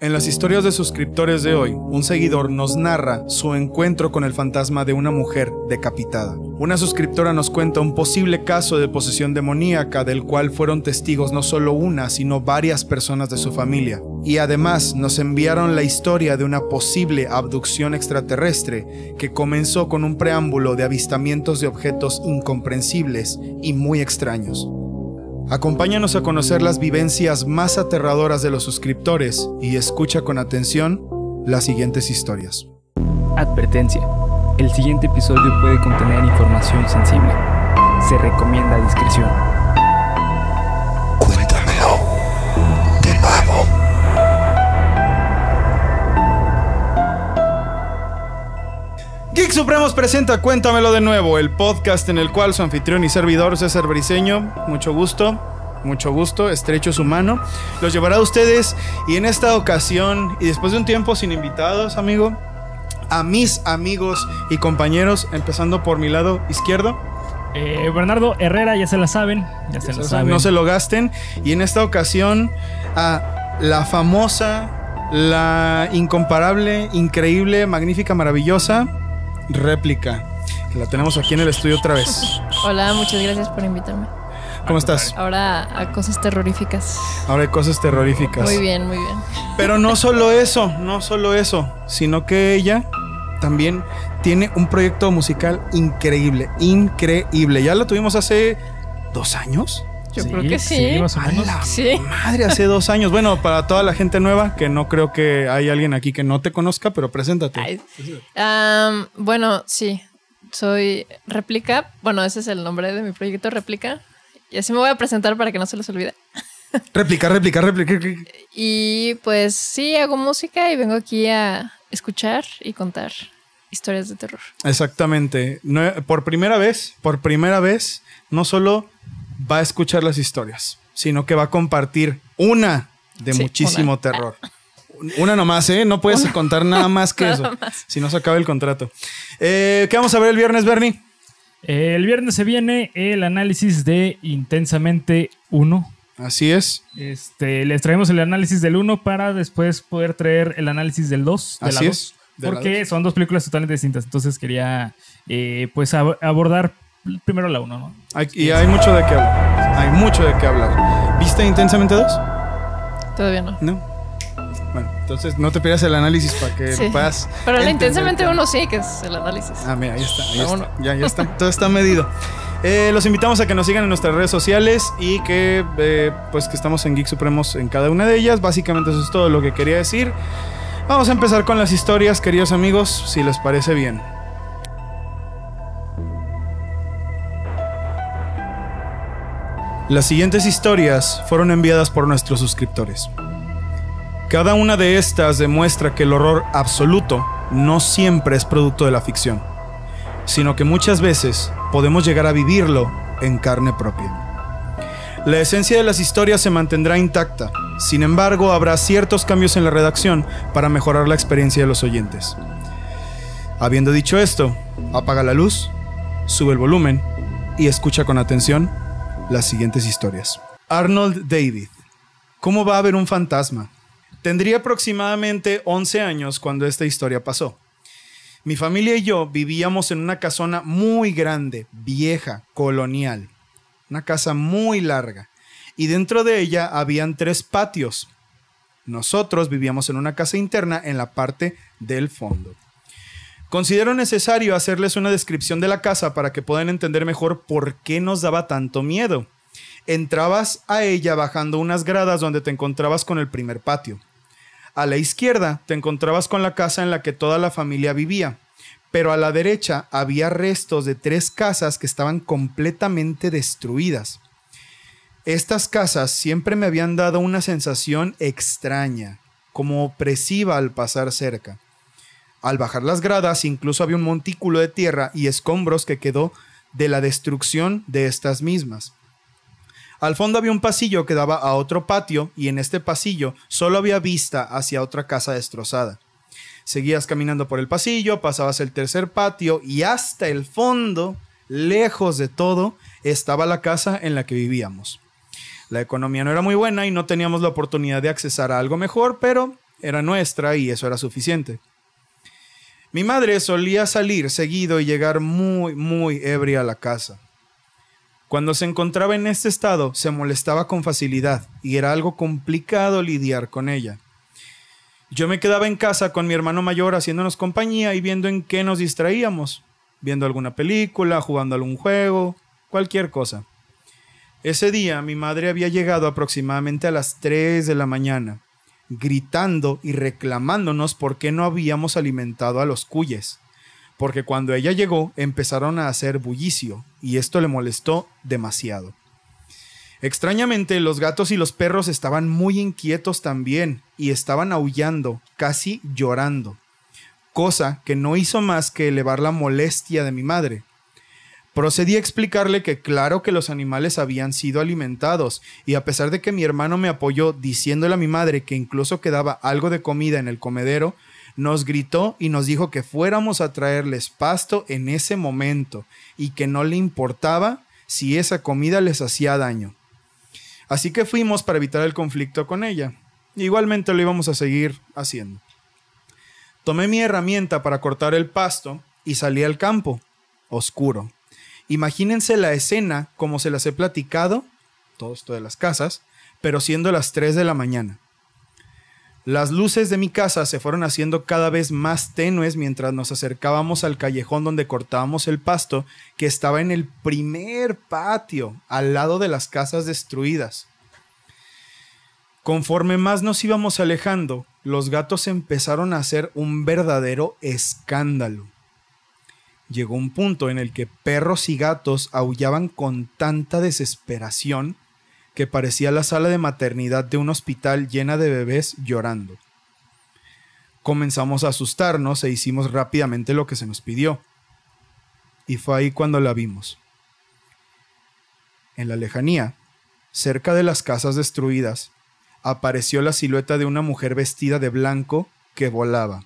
En las historias de suscriptores de hoy, un seguidor nos narra su encuentro con el fantasma de una mujer decapitada. Una suscriptora nos cuenta un posible caso de posesión demoníaca del cual fueron testigos no solo una, sino varias personas de su familia. Y además nos enviaron la historia de una posible abducción extraterrestre que comenzó con un preámbulo de avistamientos de objetos incomprensibles y muy extraños. Acompáñanos a conocer las vivencias más aterradoras de los suscriptores y escucha con atención las siguientes historias. Advertencia. El siguiente episodio puede contener información sensible. Se recomienda discreción. Geek Supremos presenta Cuéntamelo de nuevo, el podcast en el cual su anfitrión y servidor César Briseño, mucho gusto, mucho gusto, estrecho su mano, los llevará a ustedes y en esta ocasión, y después de un tiempo sin invitados, amigo, a mis amigos y compañeros, empezando por mi lado izquierdo. Eh, Bernardo Herrera, ya se la saben, ya, se la saben. No se lo gasten. Y en esta ocasión, a la famosa, la incomparable, increíble, magnífica, maravillosa réplica. La tenemos aquí en el estudio otra vez. Hola, muchas gracias por invitarme. ¿Cómo estás? Ahora a cosas terroríficas. Ahora hay cosas terroríficas. Muy bien, muy bien. Pero no solo eso, no solo eso, sino que ella también tiene un proyecto musical increíble, increíble. Ya lo tuvimos hace dos años. Yo creo que sí. sí Madre, hace dos años. Bueno, para toda la gente nueva, que no creo que hay alguien aquí que no te conozca, pero preséntate. bueno, sí. Soy Replica. Bueno, ese es el nombre de mi proyecto, Replica. Y así me voy a presentar para que no se les olvide. Réplica, réplica, réplica. Y pues sí, hago música y vengo aquí a escuchar y contar historias de terror. Exactamente. por primera vez, por primera vez, no solo va a escuchar las historias, sino que va a compartir una de muchísimo terror. Una nomás, ¿eh? No puedes contar nada más que eso. Si no se acaba el contrato. Eh, ¿Qué vamos a ver el viernes, Bernie? Eh, el viernes se viene el análisis de Intensamente 1. Así es. Este, les traemos el análisis del 1 para después poder traer el análisis del 2. Así es. porque son dos películas totalmente distintas. Entonces quería eh, pues abordar primero la 1, ¿no? y hay mucho de qué hablar. Hay mucho de qué hablar. ¿Viste Intensamente 2? Todavía no. No. Bueno, entonces no te pierdas el análisis para que sí. Pero la intensamente uno sí, que es el análisis. Ah, mira, ahí está, Ya, está. Todo está medido. Eh, los invitamos a que nos sigan en nuestras redes sociales y que eh, pues que estamos en Geek Supremos en cada una de ellas. Básicamente eso es todo lo que quería decir. Vamos a empezar con las historias, queridos amigos, si les parece bien. Las siguientes historias fueron enviadas por nuestros suscriptores. Cada una de estas demuestra que el horror absoluto no siempre es producto de la ficción, sino que muchas veces podemos llegar a vivirlo en carne propia. La esencia de las historias se mantendrá intacta, sin embargo habrá ciertos cambios en la redacción para mejorar la experiencia de los oyentes. Habiendo dicho esto, apaga la luz, sube el volumen y escucha con atención las siguientes historias. Arnold David. ¿Cómo va a haber un fantasma? Tendría aproximadamente 11 años cuando esta historia pasó. Mi familia y yo vivíamos en una casona muy grande, vieja, colonial. Una casa muy larga. Y dentro de ella habían tres patios. Nosotros vivíamos en una casa interna en la parte del fondo. Considero necesario hacerles una descripción de la casa para que puedan entender mejor por qué nos daba tanto miedo. Entrabas a ella bajando unas gradas donde te encontrabas con el primer patio. A la izquierda te encontrabas con la casa en la que toda la familia vivía, pero a la derecha había restos de tres casas que estaban completamente destruidas. Estas casas siempre me habían dado una sensación extraña, como opresiva al pasar cerca. Al bajar las gradas, incluso había un montículo de tierra y escombros que quedó de la destrucción de estas mismas. Al fondo había un pasillo que daba a otro patio y en este pasillo solo había vista hacia otra casa destrozada. Seguías caminando por el pasillo, pasabas el tercer patio y hasta el fondo, lejos de todo, estaba la casa en la que vivíamos. La economía no era muy buena y no teníamos la oportunidad de accesar a algo mejor, pero era nuestra y eso era suficiente. Mi madre solía salir seguido y llegar muy, muy ebria a la casa. Cuando se encontraba en este estado, se molestaba con facilidad y era algo complicado lidiar con ella. Yo me quedaba en casa con mi hermano mayor haciéndonos compañía y viendo en qué nos distraíamos, viendo alguna película, jugando algún juego, cualquier cosa. Ese día mi madre había llegado aproximadamente a las 3 de la mañana gritando y reclamándonos por qué no habíamos alimentado a los cuyes, porque cuando ella llegó empezaron a hacer bullicio y esto le molestó demasiado. Extrañamente, los gatos y los perros estaban muy inquietos también y estaban aullando, casi llorando, cosa que no hizo más que elevar la molestia de mi madre, Procedí a explicarle que claro que los animales habían sido alimentados, y a pesar de que mi hermano me apoyó diciéndole a mi madre que incluso quedaba algo de comida en el comedero, nos gritó y nos dijo que fuéramos a traerles pasto en ese momento y que no le importaba si esa comida les hacía daño. Así que fuimos para evitar el conflicto con ella. Igualmente lo íbamos a seguir haciendo. Tomé mi herramienta para cortar el pasto y salí al campo, oscuro. Imagínense la escena como se las he platicado, todo esto de las casas, pero siendo las 3 de la mañana. Las luces de mi casa se fueron haciendo cada vez más tenues mientras nos acercábamos al callejón donde cortábamos el pasto que estaba en el primer patio, al lado de las casas destruidas. Conforme más nos íbamos alejando, los gatos empezaron a hacer un verdadero escándalo llegó un punto en el que perros y gatos aullaban con tanta desesperación que parecía la sala de maternidad de un hospital llena de bebés llorando. Comenzamos a asustarnos e hicimos rápidamente lo que se nos pidió. Y fue ahí cuando la vimos. En la lejanía, cerca de las casas destruidas, apareció la silueta de una mujer vestida de blanco que volaba.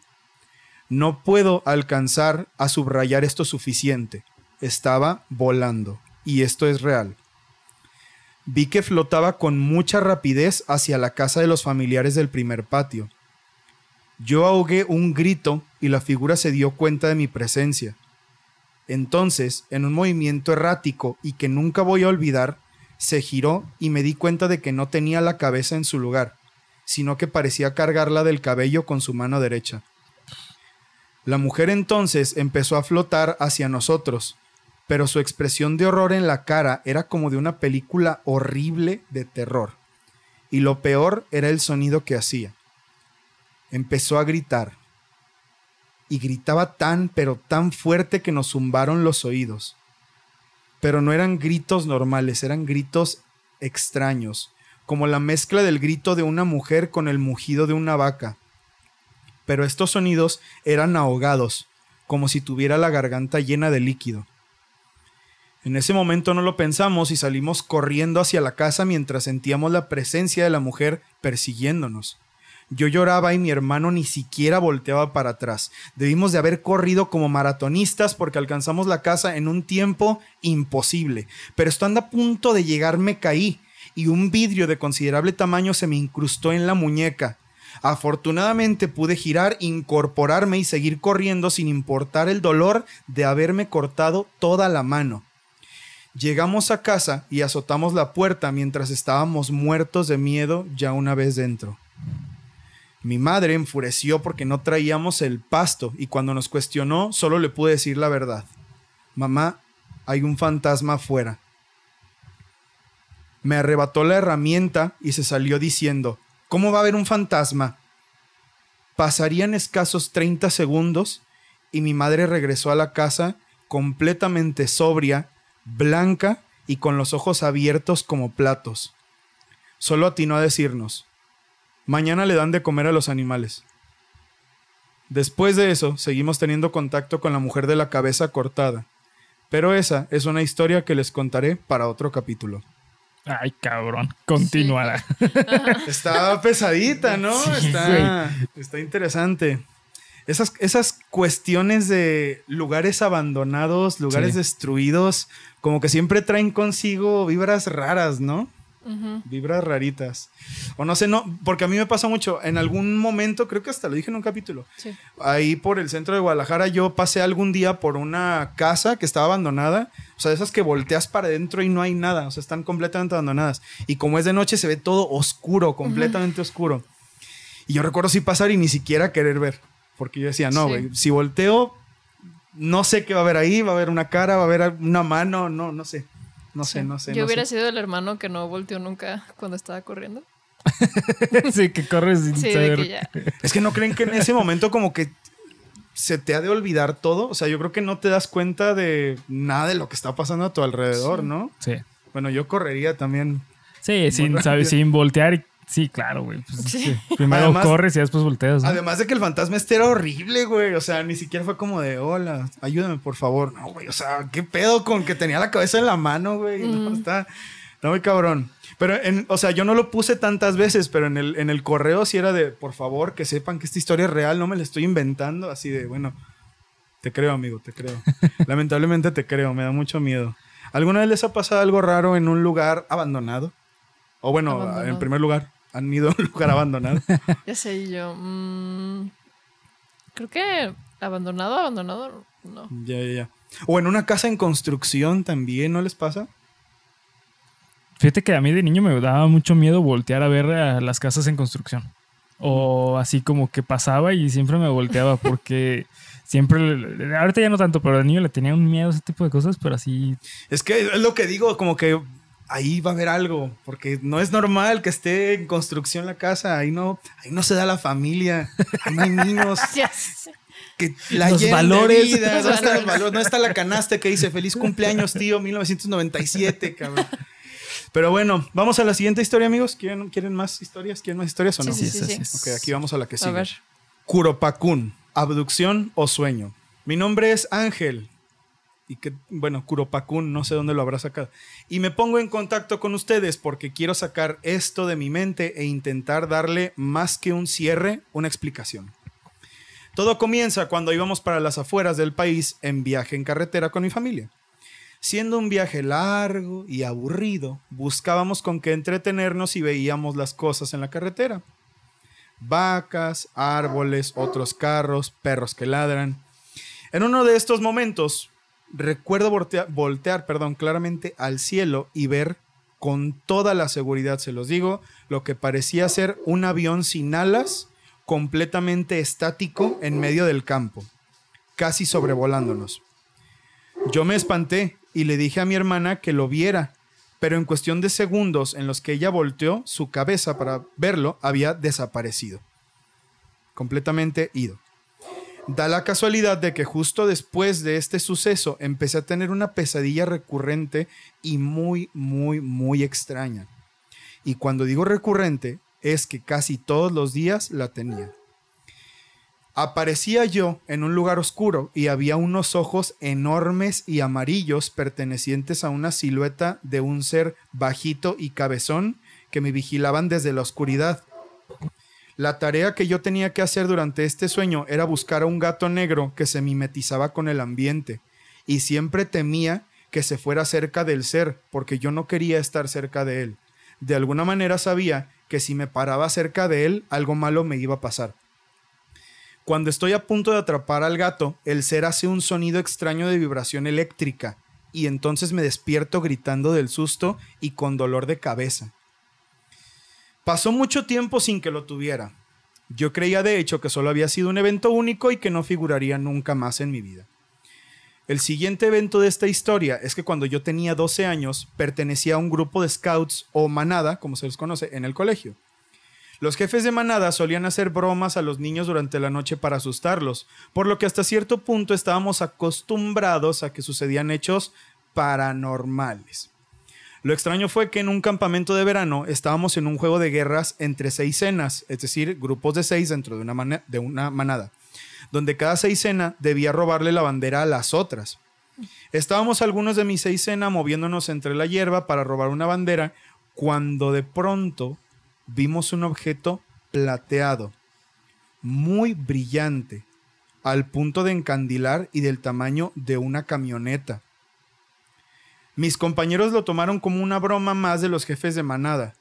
No puedo alcanzar a subrayar esto suficiente. Estaba volando, y esto es real. Vi que flotaba con mucha rapidez hacia la casa de los familiares del primer patio. Yo ahogué un grito y la figura se dio cuenta de mi presencia. Entonces, en un movimiento errático y que nunca voy a olvidar, se giró y me di cuenta de que no tenía la cabeza en su lugar, sino que parecía cargarla del cabello con su mano derecha. La mujer entonces empezó a flotar hacia nosotros, pero su expresión de horror en la cara era como de una película horrible de terror. Y lo peor era el sonido que hacía. Empezó a gritar. Y gritaba tan, pero tan fuerte que nos zumbaron los oídos. Pero no eran gritos normales, eran gritos extraños, como la mezcla del grito de una mujer con el mugido de una vaca pero estos sonidos eran ahogados, como si tuviera la garganta llena de líquido. En ese momento no lo pensamos y salimos corriendo hacia la casa mientras sentíamos la presencia de la mujer persiguiéndonos. Yo lloraba y mi hermano ni siquiera volteaba para atrás. Debimos de haber corrido como maratonistas porque alcanzamos la casa en un tiempo imposible. Pero estando a punto de llegar me caí y un vidrio de considerable tamaño se me incrustó en la muñeca. Afortunadamente pude girar, incorporarme y seguir corriendo sin importar el dolor de haberme cortado toda la mano. Llegamos a casa y azotamos la puerta mientras estábamos muertos de miedo ya una vez dentro. Mi madre enfureció porque no traíamos el pasto y cuando nos cuestionó solo le pude decir la verdad. Mamá, hay un fantasma afuera. Me arrebató la herramienta y se salió diciendo, ¿Cómo va a haber un fantasma? Pasarían escasos 30 segundos y mi madre regresó a la casa completamente sobria, blanca y con los ojos abiertos como platos. Solo atinó a decirnos, mañana le dan de comer a los animales. Después de eso, seguimos teniendo contacto con la mujer de la cabeza cortada, pero esa es una historia que les contaré para otro capítulo. Ay, cabrón, continuará. Estaba está pesadita, ¿no? está, interesante. Esas, esas cuestiones de lugares abandonados, lugares destruidos, como que siempre traen consigo vibras raras, ¿no? Vibras raritas. O no sé, no, porque a mí me pasa mucho. En algún momento, creo que hasta lo dije en un capítulo. Ahí por el centro de Guadalajara, yo pasé algún día por una casa que estaba abandonada. O sea, esas que volteas para adentro y no hay nada. O sea, están completamente abandonadas. Y como es de noche, se ve todo oscuro, completamente oscuro. Y yo recuerdo sí pasar y ni siquiera querer ver. Porque yo decía, no, güey, si volteo, no sé qué va a haber ahí. Va a haber una cara, va a haber una mano, no, no sé. No sé, no sé. Yo hubiera sido el hermano que no volteó nunca cuando estaba corriendo. sí, que corres Es que no creen que en ese momento como que se te ha de olvidar todo. O sea, yo creo que no te das cuenta de nada de lo que está pasando a tu alrededor, ¿no? Sí. Bueno, yo correría también. Sí, sin, sin voltear Sí, claro, güey. Pues, este, primero corres y después volteas. Además de que el fantasma este era horrible, güey. O sea, ni siquiera fue como de, hola, ayúdame, por favor. No, güey. O sea, qué pedo con que tenía la cabeza en la mano, güey. No, mm. está, muy cabrón. Pero, o sea, yo no lo puse tantas veces, pero en el, en el correo sí era de, por favor, que sepan que esta historia es real, no me la estoy inventando. Así de, bueno, te creo, amigo, te creo. Lamentablemente te creo, me da mucho miedo. ¿Alguna vez les ha pasado algo raro en un lugar abandonado? O bueno, en primer lugar, han ido a un lugar abandonado. ya sé, yo. Mm, creo que abandonado, abandonado, no. Ya, ya, ya. O en una casa en construcción también, ¿no les pasa? Fíjate que a mí de niño me daba mucho miedo voltear a ver a las casas en construcción. O así como que pasaba y siempre me volteaba porque siempre, ahorita ya no tanto, pero de niño le tenía un miedo a ese tipo de cosas, pero así... Es que es lo que digo, como que ahí va a haber algo, porque no es normal que esté en construcción la casa, ahí no, ahí no se da la familia, hay niños. los valores, no, Está la canasta que dice feliz cumpleaños tío 1997, cabrón. Pero bueno, vamos a la siguiente historia, amigos. ¿Quieren, ¿quieren más historias? ¿Quieren más historias o no? Sí, sí, sí. Ok, aquí vamos a la que sigue. A ver. Curopacún, abducción o sueño. Mi nombre es Ángel y que, bueno, Curopacún, no sé dónde lo habrá sacado. Y me pongo en contacto con ustedes porque quiero sacar esto de mi mente e intentar darle más que un cierre, una explicación. Todo comienza cuando íbamos para las afueras del país en viaje en carretera con mi familia. Siendo un viaje largo y aburrido, buscábamos con qué entretenernos y veíamos las cosas en la carretera. Vacas, árboles, otros carros, perros que ladran. En uno de estos momentos Recuerdo voltear, perdón, claramente al cielo y ver con toda la seguridad, se los digo, lo que parecía ser un avión sin alas, completamente estático en medio del campo, casi sobrevolándonos. Yo me espanté y le dije a mi hermana que lo viera, pero en cuestión de segundos en los que ella volteó su cabeza para verlo, había desaparecido, completamente ido. Da la casualidad de que justo después de este suceso empecé a tener una pesadilla recurrente y muy, muy, muy extraña. Y cuando digo recurrente, es que casi todos los días la tenía. Aparecía yo en un lugar oscuro y había unos ojos enormes y amarillos pertenecientes a una silueta de un ser bajito y cabezón que me vigilaban desde la oscuridad la tarea que yo tenía que hacer durante este sueño era buscar a un gato negro que se mimetizaba con el ambiente, y siempre temía que se fuera cerca del ser, porque yo no quería estar cerca de él. De alguna manera sabía que si me paraba cerca de él, algo malo me iba a pasar. Cuando estoy a punto de atrapar al gato, el ser hace un sonido extraño de vibración eléctrica, y entonces me despierto gritando del susto y con dolor de cabeza. Pasó mucho tiempo sin que lo tuviera. Yo creía de hecho que solo había sido un evento único y que no figuraría nunca más en mi vida. El siguiente evento de esta historia es que cuando yo tenía 12 años pertenecía a un grupo de scouts o manada, como se les conoce, en el colegio. Los jefes de manada solían hacer bromas a los niños durante la noche para asustarlos, por lo que hasta cierto punto estábamos acostumbrados a que sucedían hechos paranormales. Lo extraño fue que en un campamento de verano estábamos en un juego de guerras entre seis cenas, es decir, grupos de seis dentro de una, de una manada, donde cada seisena debía robarle la bandera a las otras. Estábamos algunos de seis seisena moviéndonos entre la hierba para robar una bandera cuando de pronto vimos un objeto plateado, muy brillante, al punto de encandilar y del tamaño de una camioneta. Mis compañeros lo tomaron como una broma más de los jefes de manada,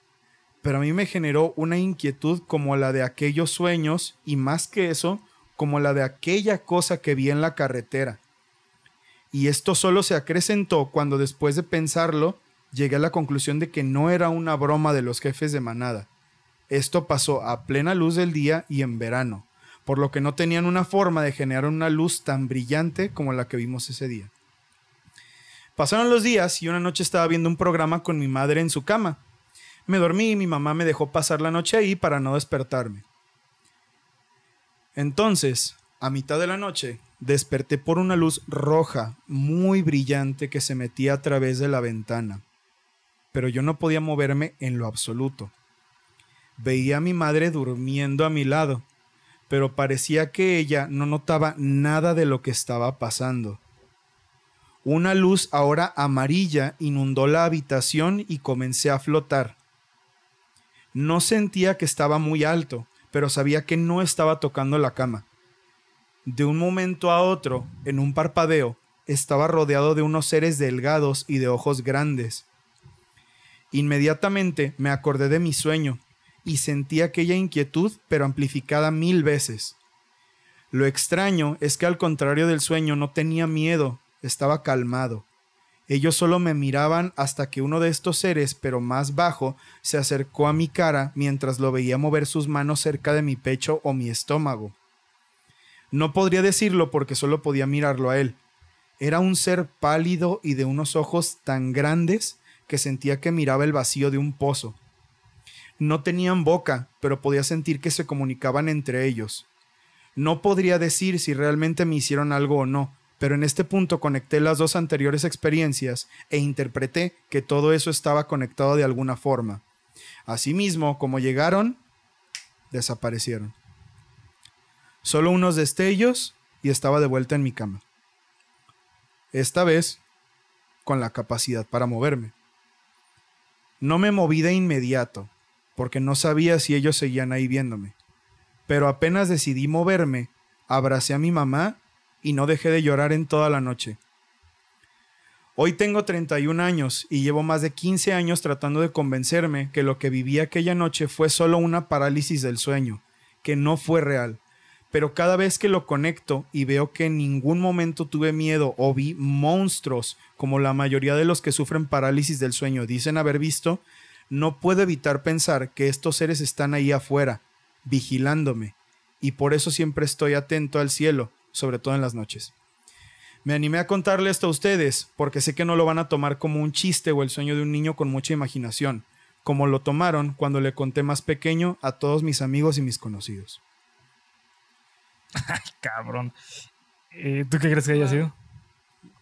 pero a mí me generó una inquietud como la de aquellos sueños y más que eso, como la de aquella cosa que vi en la carretera. Y esto solo se acrecentó cuando después de pensarlo, llegué a la conclusión de que no era una broma de los jefes de manada. Esto pasó a plena luz del día y en verano, por lo que no tenían una forma de generar una luz tan brillante como la que vimos ese día. Pasaron los días y una noche estaba viendo un programa con mi madre en su cama. Me dormí y mi mamá me dejó pasar la noche ahí para no despertarme. Entonces, a mitad de la noche, desperté por una luz roja, muy brillante, que se metía a través de la ventana. Pero yo no podía moverme en lo absoluto. Veía a mi madre durmiendo a mi lado, pero parecía que ella no notaba nada de lo que estaba pasando. Una luz ahora amarilla inundó la habitación y comencé a flotar. No sentía que estaba muy alto, pero sabía que no estaba tocando la cama. De un momento a otro, en un parpadeo, estaba rodeado de unos seres delgados y de ojos grandes. Inmediatamente me acordé de mi sueño y sentí aquella inquietud, pero amplificada mil veces. Lo extraño es que al contrario del sueño no tenía miedo, estaba calmado. Ellos solo me miraban hasta que uno de estos seres, pero más bajo, se acercó a mi cara mientras lo veía mover sus manos cerca de mi pecho o mi estómago. No podría decirlo porque solo podía mirarlo a él. Era un ser pálido y de unos ojos tan grandes que sentía que miraba el vacío de un pozo. No tenían boca, pero podía sentir que se comunicaban entre ellos. No podría decir si realmente me hicieron algo o no, pero en este punto conecté las dos anteriores experiencias e interpreté que todo eso estaba conectado de alguna forma. Asimismo, como llegaron, desaparecieron. Solo unos destellos y estaba de vuelta en mi cama. Esta vez, con la capacidad para moverme. No me moví de inmediato, porque no sabía si ellos seguían ahí viéndome. Pero apenas decidí moverme, abracé a mi mamá y no dejé de llorar en toda la noche. Hoy tengo 31 años y llevo más de 15 años tratando de convencerme que lo que viví aquella noche fue solo una parálisis del sueño, que no fue real. Pero cada vez que lo conecto y veo que en ningún momento tuve miedo o vi monstruos como la mayoría de los que sufren parálisis del sueño dicen haber visto, no puedo evitar pensar que estos seres están ahí afuera, vigilándome, y por eso siempre estoy atento al cielo, sobre todo en las noches. Me animé a contarle esto a ustedes, porque sé que no lo van a tomar como un chiste o el sueño de un niño con mucha imaginación, como lo tomaron cuando le conté más pequeño a todos mis amigos y mis conocidos. Ay, cabrón. Eh, ¿Tú qué crees que haya sido?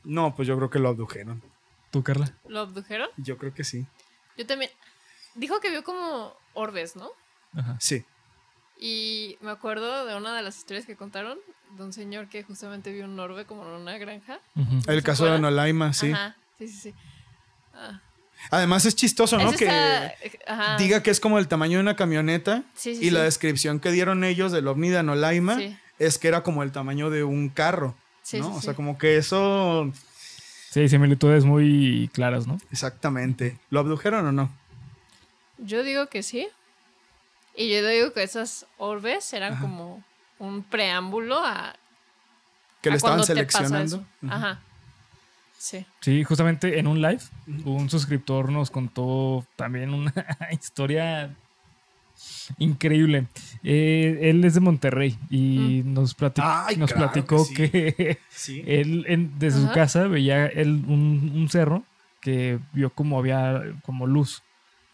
No, pues yo creo que lo abdujeron. ¿Tú, Carla? ¿Lo abdujeron? Yo creo que sí. Yo también. Dijo que vio como orbes, ¿no? Ajá. Sí. Y me acuerdo de una de las historias que contaron, de un señor que justamente vio un orbe como en una granja. El caso de Nolaima, sí. Sí, sí, sí. Ah. Además es chistoso, ¿no? que diga que es como el tamaño de una camioneta y la descripción que dieron ellos del ovni de Anolaima es que era como el tamaño de un carro, ¿no? o sea, como que eso... Sí, similitudes muy claras, ¿no? Exactamente. ¿Lo abdujeron o no? Yo digo que sí. Y yo digo que esas orbes eran como un preámbulo a... Que le estaban seleccionando. Ajá. Sí. Sí, justamente en un live, un suscriptor nos contó también una historia increíble. Eh, él es de Monterrey y mm. nos, nos platicó que, él desde su casa veía un, cerro que vio como había como luz.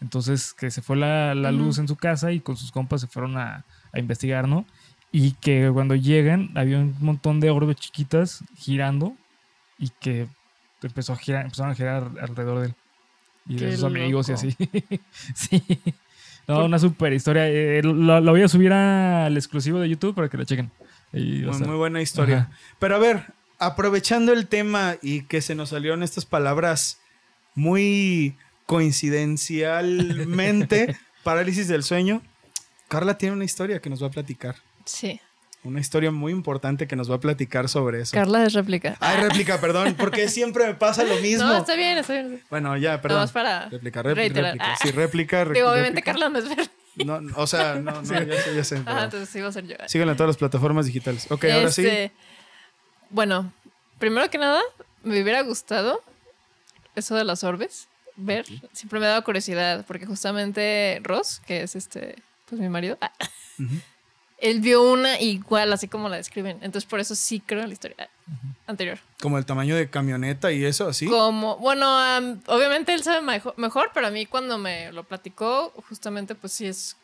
Entonces que se fue la, luz en su casa y con sus compas se fueron a investigar, ¿no? y que cuando llegan había un montón de orbes chiquitas girando y que empezó a girar, empezaron a girar alrededor de él y de sus amigos y así. sí. una super historia. Eh, eh, la, voy a subir al exclusivo de YouTube para que la chequen. muy, buena historia. Pero a ver, aprovechando el tema y que se nos salieron estas palabras muy coincidencialmente, parálisis del sueño, Carla tiene una historia que nos va a platicar. Sí. Una historia muy importante que nos va a platicar sobre eso. Carla es réplica. Ay, ah, réplica, perdón, porque siempre me pasa lo mismo. No, está bien, está bien. Bueno, ya, perdón. Vamos para. Réplica, réplica. Ah. Sí, réplica, réplica. Digo, obviamente Carla no es ver. No, o sea, no, no, ya sé, ya sé. Ah, entonces sí va a ser yo. Síganla en todas las plataformas digitales. Ok, ahora sí. Este, bueno, primero que nada, me hubiera gustado eso de las orbes, ver. Siempre me ha dado curiosidad, porque justamente Ross, que es este, pues mi marido, ah, él vio una igual, así como la describen. Entonces, por eso sí creo en la historia anterior. Como el tamaño de camioneta y eso, así. Como, bueno, obviamente él sabe mejor, pero a mí cuando me lo platicó, justamente, pues sí es,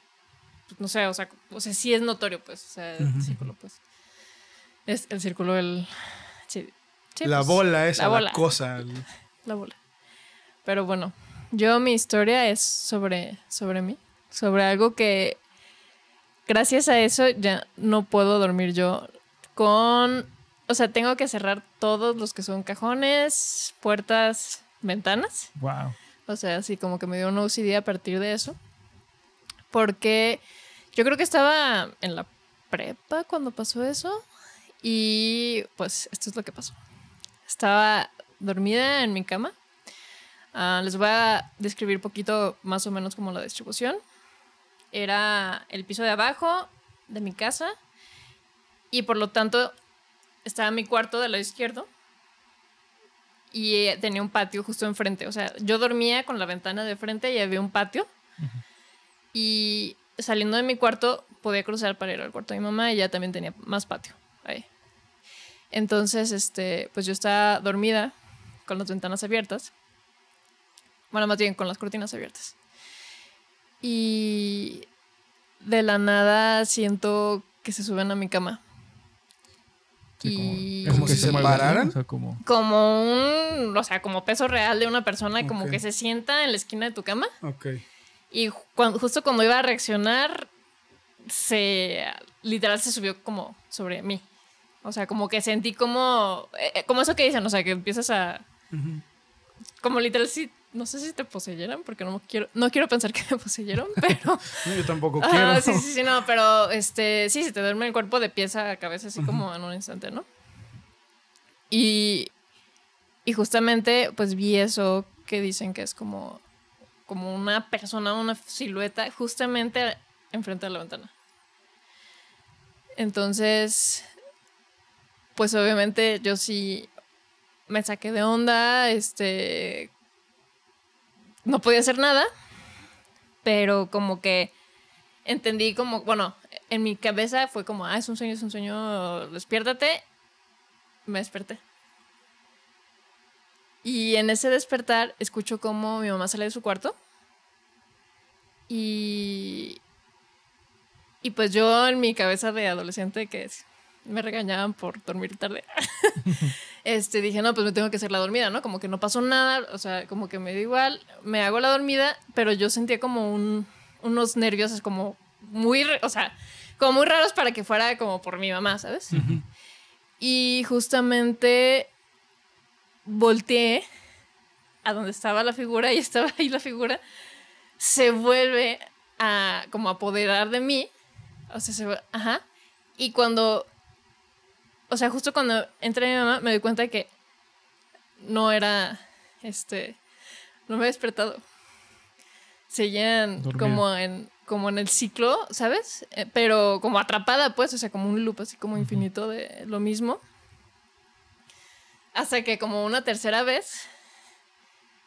pues no sé, o sea, o sea sí es notorio, pues, o sea, el círculo, pues. Es el círculo, el... Pues, la bola esa, la, cosa. La bola. Pero bueno, yo mi historia es sobre, sobre mí, sobre algo que gracias a eso ya no puedo dormir yo con, o sea, tengo que cerrar todos los que son cajones, puertas, ventanas. Wow. O sea, así como que me dio una OCD a partir de eso. Porque yo creo que estaba en la prepa cuando pasó eso. Y pues esto es lo que pasó. Estaba dormida en mi cama. Ah, les voy a describir poquito más o menos como la distribución era el piso de abajo de mi casa y por lo tanto estaba mi cuarto del lado izquierdo y eh, tenía un patio justo enfrente. O sea, yo dormía con la ventana de frente y había un patio. Y saliendo de mi cuarto podía cruzar para ir al cuarto de mi mamá y ya también tenía más patio ahí. Entonces, este, pues yo estaba dormida con las ventanas abiertas. Bueno, más bien con las cortinas abiertas y de la nada siento que se suben a mi cama. como, que si se, pararan. como... un, o sea, como peso real de una persona, como que se sienta en la esquina de tu cama. Ok. Y justo cuando iba a reaccionar, se literal se subió como sobre mí. O sea, como que sentí como, eh, eh, como eso que dicen, o sea, que empiezas a... Como literal si no sé si te poseyeron porque no quiero, no quiero pensar que me poseyeron, pero. yo tampoco quiero. Ah, sí, sí, sí, no, pero este, sí, se te duerme el cuerpo de pieza a cabeza, así como en un instante, ¿no? Y, y justamente, pues vi eso que dicen que es como, como una persona, una silueta, justamente enfrente de la ventana. Entonces, pues obviamente yo sí me saqué de onda, este, no podía hacer nada, pero como que entendí como, bueno, en mi cabeza fue como, ah, es un sueño, es un sueño, despiértate. Me desperté. Y en ese despertar escucho como mi mamá sale de su cuarto. Y, y pues yo en mi cabeza de adolescente que es, me regañaban por dormir tarde. este, dije, no, pues me tengo que hacer la dormida, ¿no? Como que no pasó nada, o sea, como que me dio igual, me hago la dormida, pero yo sentía como unos nervios como muy, o sea, como muy raros para que fuera como por mi mamá, ¿sabes? Y justamente volteé a donde estaba la figura y estaba ahí la figura, se vuelve a como apoderar de mí, o sea, se, ajá, y cuando o sea, justo cuando entré a mi mamá me doy cuenta que no era, este, no me he despertado. Seguían como en, como en el ciclo, ¿sabes? Eh, pero como atrapada, pues, o sea, como un loop así como infinito de lo mismo. Hasta que como una tercera vez,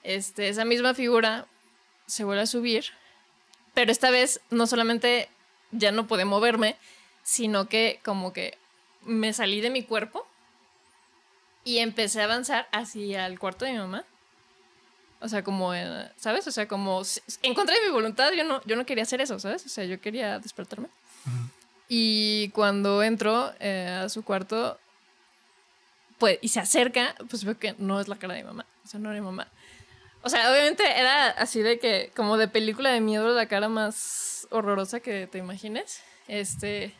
este, esa misma figura se vuelve a subir, pero esta vez no solamente ya no pude moverme, sino que como que me salí de mi cuerpo y empecé a avanzar hacia el cuarto de mi mamá. O sea, como, eh, ¿sabes? O sea, como en contra de mi voluntad, yo no, yo no quería hacer eso, ¿sabes? O sea, yo quería despertarme. Y cuando entro eh, a su cuarto pues, y se acerca, pues veo que no es la cara de mi mamá. O sea, no era mi mamá. O sea, obviamente era así de que, como de película de miedo, la cara más horrorosa que te imagines. Este,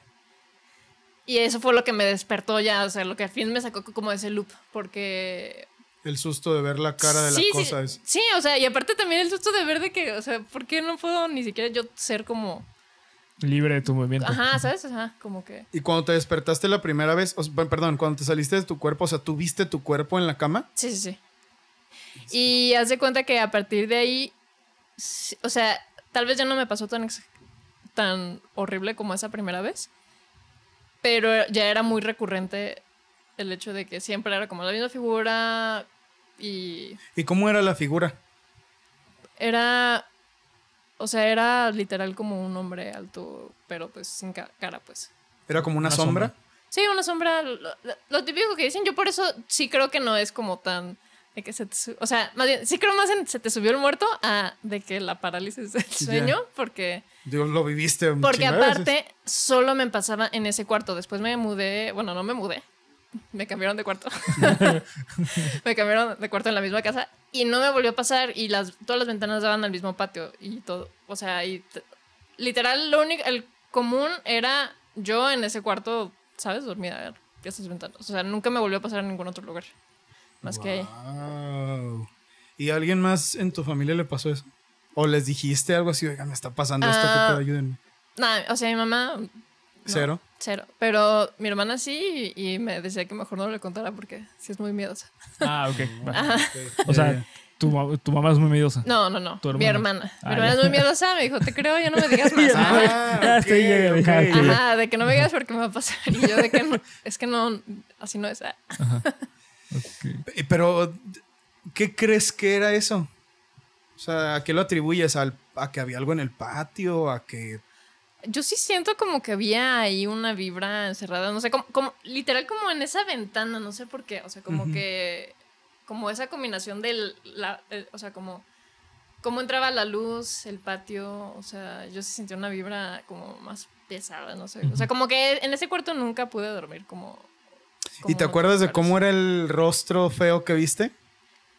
y eso fue lo que me despertó ya, o sea, lo que al fin me sacó como de ese loop, porque... El susto de ver la cara de las cosas Sí, sí, o sea, y aparte también el susto de ver de que, o sea, ¿por qué no puedo ni siquiera yo ser como... Libre de tu movimiento. Ajá, ¿sabes? Ajá, como que... Y cuando te despertaste la primera vez, o sea, perdón, cuando te saliste de tu cuerpo, o sea, ¿tú viste tu cuerpo en la cama? Sí, sí, sí. Y haz de cuenta que a partir de ahí, o sea, tal vez ya no me pasó tan, tan horrible como esa primera vez pero ya era muy recurrente el hecho de que siempre era como la misma figura y... ¿Y cómo era la figura? Era... O sea, era literal como un hombre alto, pero pues sin cara, pues. ¿Era como una, sombra? Sí, una sombra. lo, típico que dicen, yo por eso sí creo que no es como tan que o sea, más bien, sí creo más en se te subió el muerto a de que la parálisis del sueño, porque... Dios, lo viviste Porque aparte, solo me pasaba en ese cuarto. Después me mudé, bueno, no me mudé, me cambiaron de cuarto. me cambiaron de cuarto en la misma casa y no me volvió a pasar y las, todas las ventanas daban al mismo patio y todo. O sea, y literal, lo único, el común era yo en ese cuarto, ¿sabes? Dormida, esas ventanas. O sea, nunca me volvió a pasar en ningún otro lugar más wow. que ¿Y alguien más en tu familia le pasó eso? ¿O les dijiste algo así, oiga, me está pasando esto, que te ah, ayuden? Nada, o sea, mi mamá... cero. Cero. Pero mi hermana sí y, me decía que mejor no le contara porque si es muy miedosa. Ah, ok. okay. O sea, eh. tu, tu, mamá es muy miedosa. No, no, no. Mi hermana. mi ah, hermana es muy miedosa. Me dijo, te creo, ya no me digas más. ah, okay, Ajá, de que no me digas porque me va a pasar. Y yo de que no, es que no, así no es. Ah. Ajá. Eh, pero, ¿qué crees que era eso? O sea, ¿a qué lo atribuyes? ¿Al, ¿A que había algo en el patio? ¿A que...? Yo sí siento como que había ahí una vibra encerrada, no sé, como, como literal como en esa ventana, no sé por qué, o sea, como que, como esa combinación del, la, eh, o sea, como cómo entraba la luz, el patio, o sea, yo sí sentí una vibra como más pesada, no sé. O sea, como que en ese cuarto nunca pude dormir como ¿Y te acuerdas de cómo era el rostro feo que viste?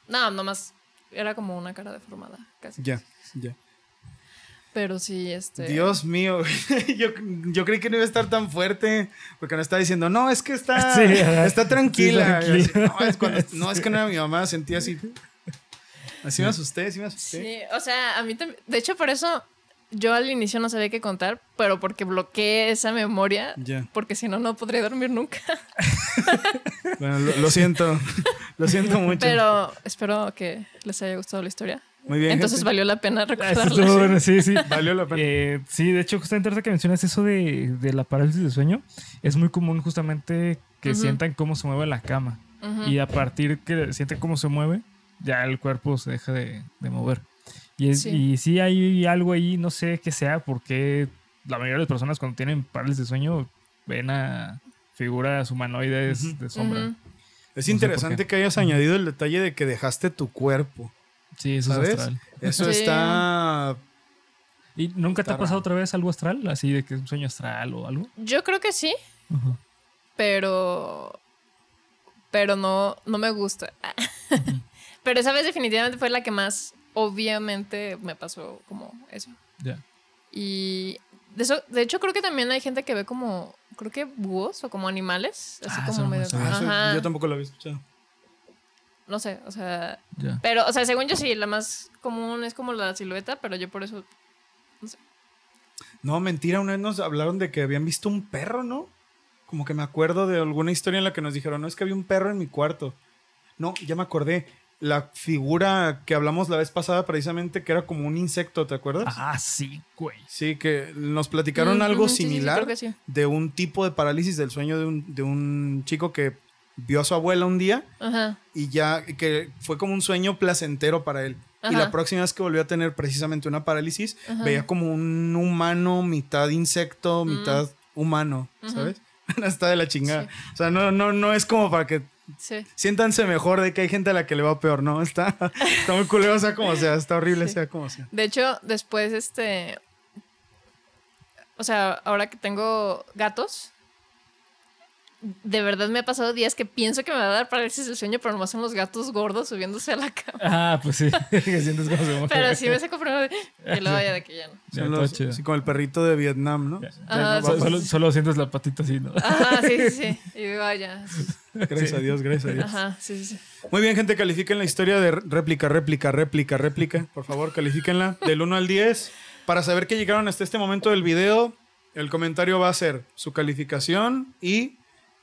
No, nomás era como una cara deformada, casi. Ya, ya. Pero sí, este. Dios mío, yo, yo, creí que no iba a estar tan fuerte, porque me estaba diciendo, no, es que está, está tranquila. No, es no, es que no era mi mamá, sentía así. Así me asusté, así me asusté. Sí, o sea, a mí también. De hecho, por eso yo al inicio no sabía qué contar, pero porque bloqueé esa memoria, porque si no, no podría dormir nunca. bueno, lo, siento, lo siento mucho. Pero espero que les haya gustado la historia. Muy bien. Entonces valió la pena recordarla. sí, sí, valió la pena. Eh, sí, de hecho, justamente ahorita que mencionas eso de, de la parálisis de sueño, es muy común justamente que sientan cómo se mueve la cama. Y a partir que sienten cómo se mueve, ya el cuerpo se deja de mover. Y, es, hay algo ahí, no sé qué sea, porque la mayoría de las personas cuando tienen pares de sueño ven a figuras humanoides de sombra. Es interesante que hayas añadido el detalle de que dejaste tu cuerpo. Sí, eso astral. Eso está. ¿Y nunca te ha pasado otra vez algo astral? Así de que es un sueño astral o algo. Yo creo que sí. Pero. Pero no, no me gusta. pero esa vez definitivamente fue la que más obviamente me pasó como eso. Ya. Y de eso, de hecho creo que también hay gente que ve como, creo que búhos o como animales, así ah, como yo tampoco lo había escuchado. No sé, o sea, pero, o sea, según yo sí, la más común es como la silueta, pero yo por eso, no No, mentira, una vez nos hablaron de que habían visto un perro, ¿no? Como que me acuerdo de alguna historia en la que nos dijeron, no, es que había un perro en mi cuarto. No, ya me acordé la figura que hablamos la vez pasada precisamente, que era como un insecto, ¿te acuerdas? Ah, sí, güey. Sí, que nos platicaron algo similar de un tipo de parálisis del sueño de un, chico que vio a su abuela un día y ya que fue como un sueño placentero para él. Y la próxima vez que volvió a tener precisamente una parálisis, veía como un humano, mitad insecto, mm. mitad humano, ¿sabes? Está de la chingada. O sea, no, no, no es como para que Siéntanse mejor de que hay gente a la que le va peor, ¿no? Está, está muy culero, sea como sea, está horrible, sea como sea. De hecho, después, este. O sea, ahora que tengo gatos, de verdad me ha pasado días que pienso que me va a dar parálisis el sueño, pero nomás son los gatos gordos subiéndose a la cama. Ah, pues sí. sientes como pero si me saco primero de, lo vaya de que ya no. sí, como el perrito de Vietnam, ¿no? solo, solo, sientes la patita así, ¿no? Ajá, sí, sí, sí. Y vaya. Gracias a Dios, gracias a Dios. Ajá, sí, sí, Muy bien, gente, califiquen la historia de réplica, réplica, réplica, réplica. Por favor, califíquenla del 1 al 10. Para saber que llegaron hasta este momento del video, el comentario va a ser su calificación y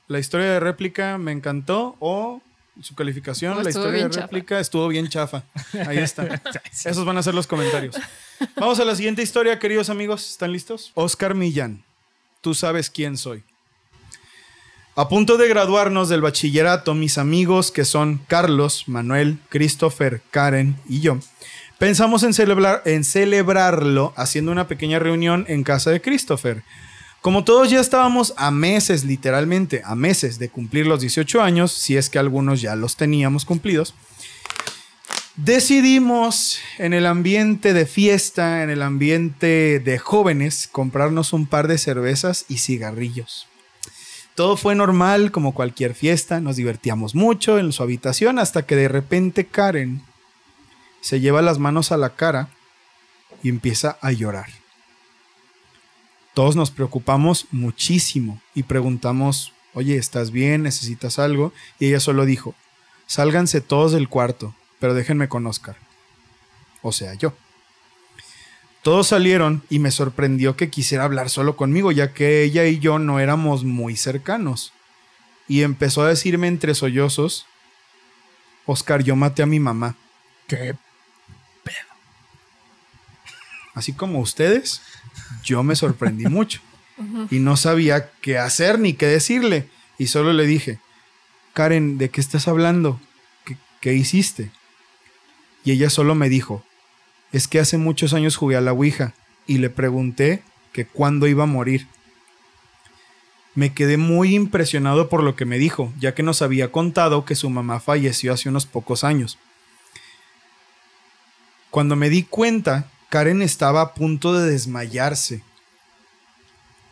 la historia de réplica me encantó o su calificación, la historia de réplica estuvo bien chafa. Ahí está. Esos van a ser los comentarios. Vamos a la siguiente historia, queridos amigos. ¿Están listos? Oscar Millán, tú sabes quién soy. A punto de graduarnos del bachillerato, mis amigos que son Carlos, Manuel, Christopher, Karen y yo, pensamos en, celebrar, en celebrarlo haciendo una pequeña reunión en casa de Christopher como todos ya estábamos a meses, literalmente, a meses de cumplir los 18 años, si es que algunos ya los teníamos cumplidos, decidimos en el ambiente de fiesta, en el ambiente de jóvenes, comprarnos un par de cervezas y cigarrillos. Todo fue normal, como cualquier fiesta, nos divertíamos mucho en su habitación hasta que de repente Karen se lleva las manos a la cara y empieza a llorar todos nos preocupamos muchísimo y preguntamos, oye, ¿estás bien? ¿Necesitas algo? Y ella solo dijo, sálganse todos del cuarto, pero déjenme con Oscar. O sea, yo. Todos salieron y me sorprendió que quisiera hablar solo conmigo, ya que ella y yo no éramos muy cercanos. Y empezó a decirme entre sollozos, Oscar, yo maté a mi mamá. ¿Qué pedo? Así como ustedes, yo me sorprendí mucho y no sabía qué hacer ni qué decirle. Y solo le dije, Karen, ¿de qué estás hablando? ¿Qué, qué hiciste? Y ella solo me dijo, es que hace muchos años jugué a la Ouija y le pregunté que cuándo iba a morir. Me quedé muy impresionado por lo que me dijo, ya que nos había contado que su mamá falleció hace unos pocos años. Cuando me di cuenta Karen estaba a punto de desmayarse.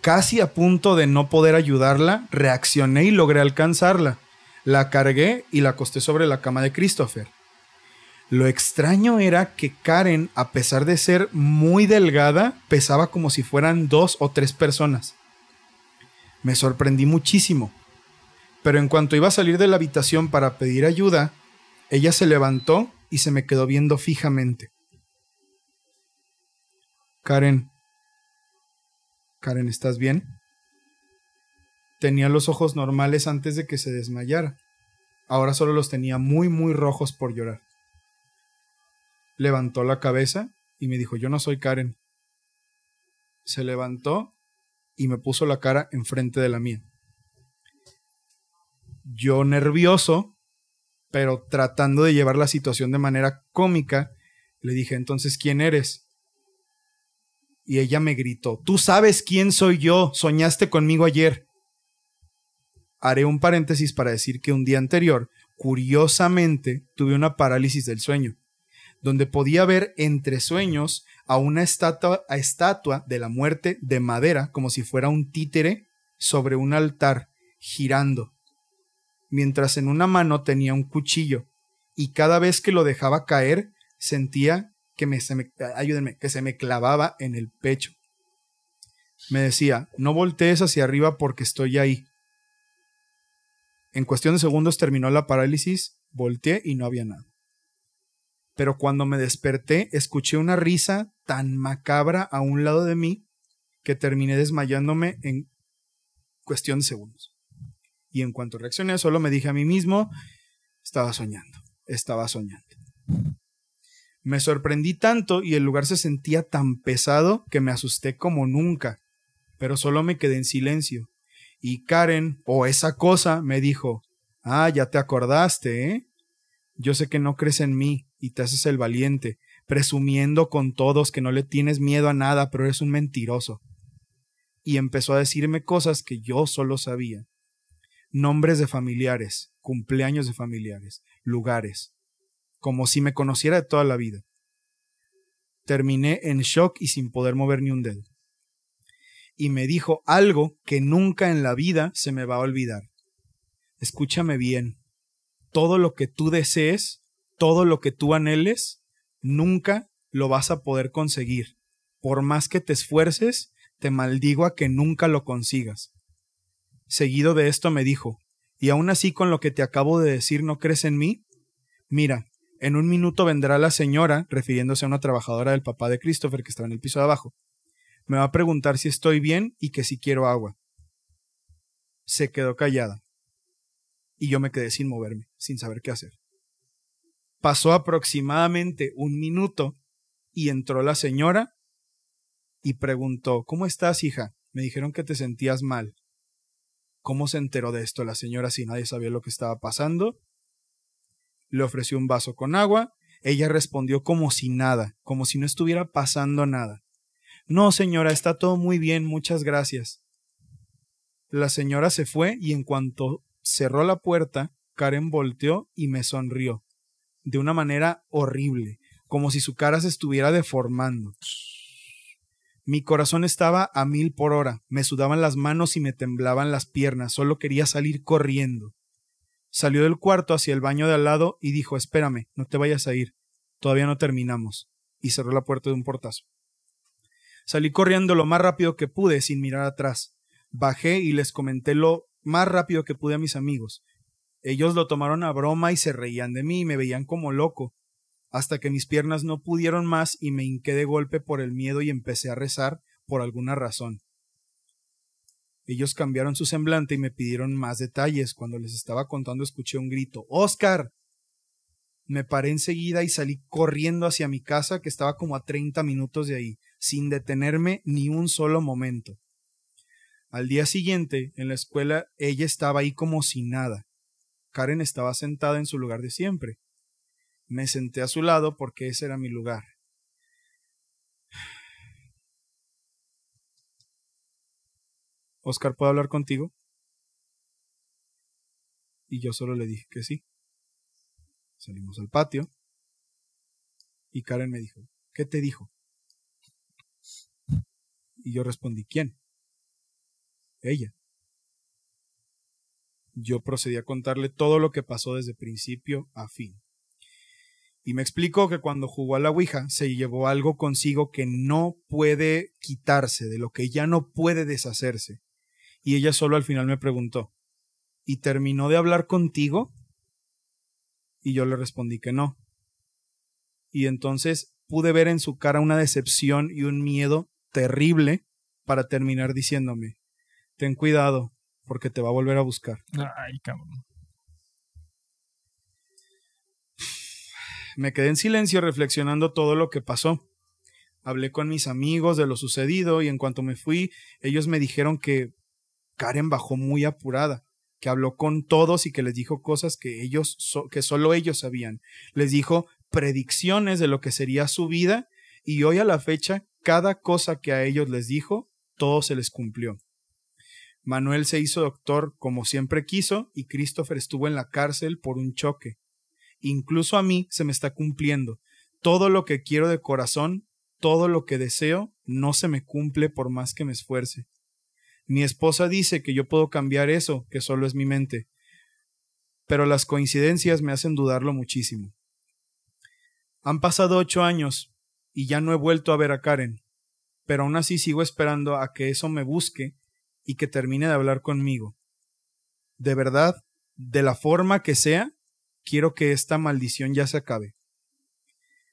Casi a punto de no poder ayudarla, reaccioné y logré alcanzarla. La cargué y la acosté sobre la cama de Christopher. Lo extraño era que Karen, a pesar de ser muy delgada, pesaba como si fueran dos o tres personas. Me sorprendí muchísimo. Pero en cuanto iba a salir de la habitación para pedir ayuda, ella se levantó y se me quedó viendo fijamente. Karen. Karen, ¿estás bien? Tenía los ojos normales antes de que se desmayara. Ahora solo los tenía muy, muy rojos por llorar. Levantó la cabeza y me dijo, yo no soy Karen. Se levantó y me puso la cara enfrente de la mía. Yo nervioso, pero tratando de llevar la situación de manera cómica, le dije, entonces, ¿quién eres? Y ella me gritó, tú sabes quién soy yo, soñaste conmigo ayer. Haré un paréntesis para decir que un día anterior, curiosamente, tuve una parálisis del sueño, donde podía ver entre sueños a una estatua, de la muerte de madera, como si fuera un títere, sobre un altar, girando, mientras en una mano tenía un cuchillo, y cada vez que lo dejaba caer, sentía que ayúdenme, que se me clavaba en el pecho. Me decía, no voltees hacia arriba porque estoy ahí. En cuestión de segundos terminó la parálisis, volteé y no había nada. Pero cuando me desperté, escuché una risa tan macabra a un lado de mí que terminé desmayándome en cuestión de segundos. Y en cuanto reaccioné, solo me dije a mí mismo, estaba soñando, estaba soñando. Me sorprendí tanto y el lugar se sentía tan pesado que me asusté como nunca, pero solo me quedé en silencio. Y Karen, o esa cosa, me dijo, Ah, ya te acordaste, ¿eh? Yo sé que no crees en mí y te haces el valiente, presumiendo con todos que no le tienes miedo a nada, pero eres un mentiroso. Y empezó a decirme cosas que yo solo sabía. Nombres de familiares, cumpleaños de familiares, lugares, como si me conociera de toda la vida. Terminé en shock y sin poder mover ni un dedo. Y me dijo algo que nunca en la vida se me va a olvidar. Escúchame bien, todo lo que tú desees, todo lo que tú anheles, nunca lo vas a poder conseguir. Por más que te esfuerces, te maldigo a que nunca lo consigas. Seguido de esto me dijo, ¿y aún así con lo que te acabo de decir no crees en mí? Mira, en un minuto vendrá la señora, refiriéndose a una trabajadora del papá de Christopher que estaba en el piso de abajo. Me va a preguntar si estoy bien y que si quiero agua. Se quedó callada. Y yo me quedé sin moverme, sin saber qué hacer. Pasó aproximadamente un minuto y entró la señora y preguntó, ¿Cómo estás, hija? Me dijeron que te sentías mal. ¿Cómo se enteró de esto la señora si nadie sabía lo que estaba pasando? le ofreció un vaso con agua, ella respondió como si nada, como si no estuviera pasando nada. No, señora, está todo muy bien, muchas gracias. La señora se fue y en cuanto cerró la puerta, Karen volteó y me sonrió, de una manera horrible, como si su cara se estuviera deformando. Mi corazón estaba a mil por hora, me sudaban las manos y me temblaban las piernas, solo quería salir corriendo. Salió del cuarto hacia el baño de al lado y dijo, espérame, no te vayas a ir, todavía no terminamos, y cerró la puerta de un portazo. Salí corriendo lo más rápido que pude, sin mirar atrás. Bajé y les comenté lo más rápido que pude a mis amigos. Ellos lo tomaron a broma y se reían de mí y me veían como loco, hasta que mis piernas no pudieron más y me hinqué de golpe por el miedo y empecé a rezar por alguna razón. Ellos cambiaron su semblante y me pidieron más detalles. Cuando les estaba contando escuché un grito. ¡Oscar! Me paré enseguida y salí corriendo hacia mi casa, que estaba como a 30 minutos de ahí, sin detenerme ni un solo momento. Al día siguiente, en la escuela, ella estaba ahí como sin nada. Karen estaba sentada en su lugar de siempre. Me senté a su lado porque ese era mi lugar. Oscar, ¿puedo hablar contigo? Y yo solo le dije que sí. Salimos al patio y Karen me dijo, ¿qué te dijo? Y yo respondí, ¿quién? Ella. Yo procedí a contarle todo lo que pasó desde principio a fin. Y me explicó que cuando jugó a la Ouija se llevó algo consigo que no puede quitarse, de lo que ya no puede deshacerse. Y ella solo al final me preguntó, ¿y terminó de hablar contigo? Y yo le respondí que no. Y entonces pude ver en su cara una decepción y un miedo terrible para terminar diciéndome, ten cuidado, porque te va a volver a buscar. Ay, cabrón. Me quedé en silencio reflexionando todo lo que pasó. Hablé con mis amigos de lo sucedido y en cuanto me fui, ellos me dijeron que Karen bajó muy apurada, que habló con todos y que les dijo cosas que ellos que solo ellos sabían. Les dijo predicciones de lo que sería su vida y hoy a la fecha cada cosa que a ellos les dijo, todo se les cumplió. Manuel se hizo doctor como siempre quiso y Christopher estuvo en la cárcel por un choque. Incluso a mí se me está cumpliendo. Todo lo que quiero de corazón, todo lo que deseo, no se me cumple por más que me esfuerce. Mi esposa dice que yo puedo cambiar eso, que solo es mi mente. Pero las coincidencias me hacen dudarlo muchísimo. Han pasado ocho años y ya no he vuelto a ver a Karen, pero aún así sigo esperando a que eso me busque y que termine de hablar conmigo. De verdad, de la forma que sea, quiero que esta maldición ya se acabe.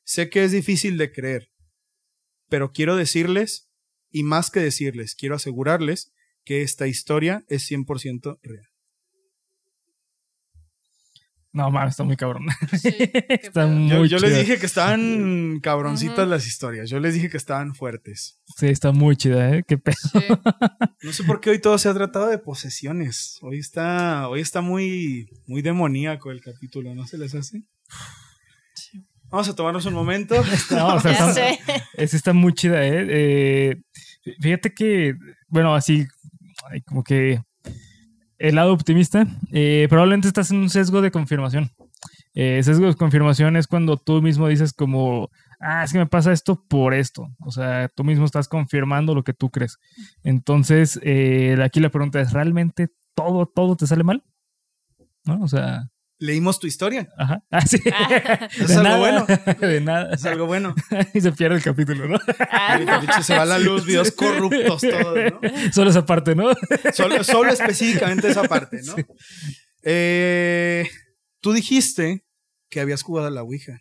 Sé que es difícil de creer, pero quiero decirles, y más que decirles, quiero asegurarles, que esta historia es 100% real. No mames, está muy cabrón. yo, les dije que estaban cabroncitas las historias. Yo les dije que estaban fuertes. Sí, está muy chida, ¿eh? Qué No sé por qué hoy todo se ha tratado de posesiones. Hoy está, hoy está muy, muy demoníaco el capítulo, ¿no se les hace? Vamos a tomarnos un momento. no, o sea, está, muy chida, ¿eh? ¿eh? Fíjate que, bueno, así como que el lado optimista, eh, probablemente estás en un sesgo de confirmación. Eh, sesgo de confirmación es cuando tú mismo dices como, ah, es que me pasa esto por esto. O sea, tú mismo estás confirmando lo que tú crees. Entonces, eh, aquí la pregunta es, ¿realmente todo, todo te sale mal? O sea, Leímos tu historia. Ajá. Ah, ah. Es algo bueno. De nada. Es algo bueno. y se pierde el capítulo, ¿no? Ah, no. se va la luz, videos corruptos todos, ¿no? Solo esa parte, ¿no? solo, solo específicamente esa parte, ¿no? Eh, tú dijiste que habías jugado a la Ouija.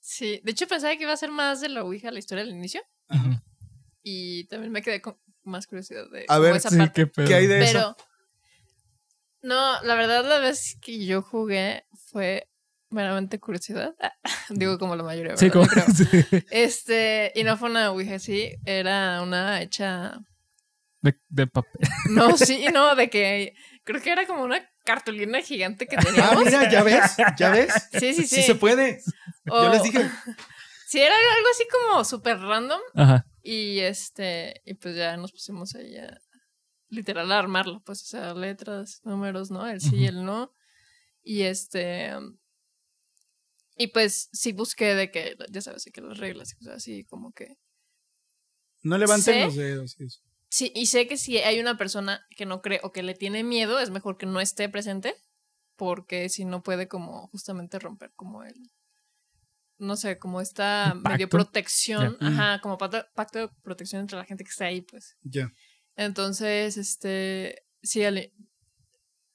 Sí, de hecho pensaba que iba a ser más de la Ouija la historia del inicio. Ajá. Y también me quedé con más curiosidad de a ver, esa parte. Qué, pedo. ¿Qué hay de Pero, eso? No, la verdad, la vez que yo jugué fue meramente curiosidad. Digo, como la mayoría. Sí, como. Este, y no fue una Ouija sí era una hecha. De, papel. No, sí, no, de que. Creo que era como una cartulina gigante que ah, teníamos. Ah, mira, ya ves, ya ves. Sí, sí, sí. Sí se puede. yo les dije. Sí, era algo así como súper random. Ajá. Y este, y pues ya nos pusimos ahí a, literal armarlo, pues, o sea, letras, números, ¿no? El sí y el no. Y este. Mm, y pues sí busqué de que, ya sabes, de que las reglas y cosas así, como que. No levanten los dedos. Sí, y sé que si hay una persona que no cree o que le tiene miedo, es mejor que no esté presente, porque si no puede como justamente romper como el, no sé, como esta medio protección, ajá, como pacto, de protección entre la gente que está ahí, pues. Ya. Entonces, este, sí, Ale,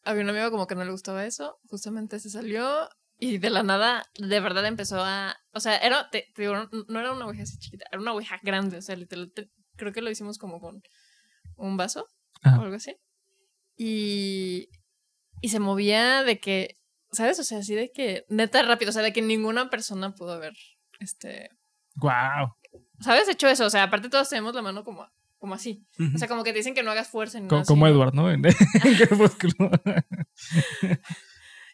había un amigo como que no le gustaba eso, justamente se salió y de la nada, de verdad empezó a, o sea, era, te, digo, no, era una oveja así chiquita, era una oveja grande, o sea, creo que lo hicimos como con un vaso o algo así. Y, y se movía de que, ¿sabes? O sea, así de que, neta rápido, o sea, de que ninguna persona pudo haber, este... Wow. ¿Sabes? Hecho eso, o sea, aparte todos tenemos la mano como como así. O sea, como que te dicen que no hagas fuerza. En como Edward, ¿no?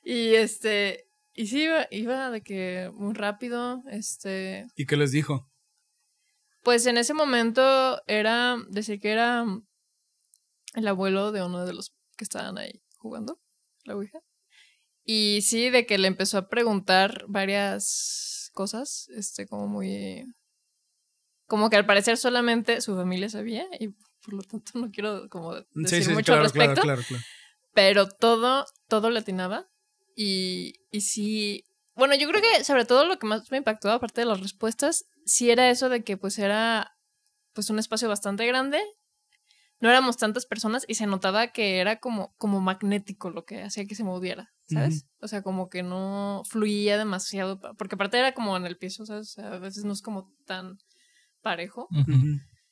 y este, y sí, iba, de que muy rápido, este... ¿Y qué les dijo? Pues en ese momento era, decir que era el abuelo de uno de los que estaban ahí jugando, la Ouija. Y sí, de que le empezó a preguntar varias cosas, este, como muy como que al parecer solamente su familia sabía y por lo tanto no quiero como decir sí, sí, mucho claro, respecto. Claro, pero todo, todo latinaba y, y sí, bueno, yo creo que sobre todo lo que más me impactó, aparte de las respuestas, sí era eso de que pues era pues un espacio bastante grande, no éramos tantas personas y se notaba que era como, como magnético lo que hacía que se moviera, ¿sabes? O sea, como que no fluía demasiado, porque aparte era como en el piso, ¿sabes? O sea, a veces no es como tan parejo.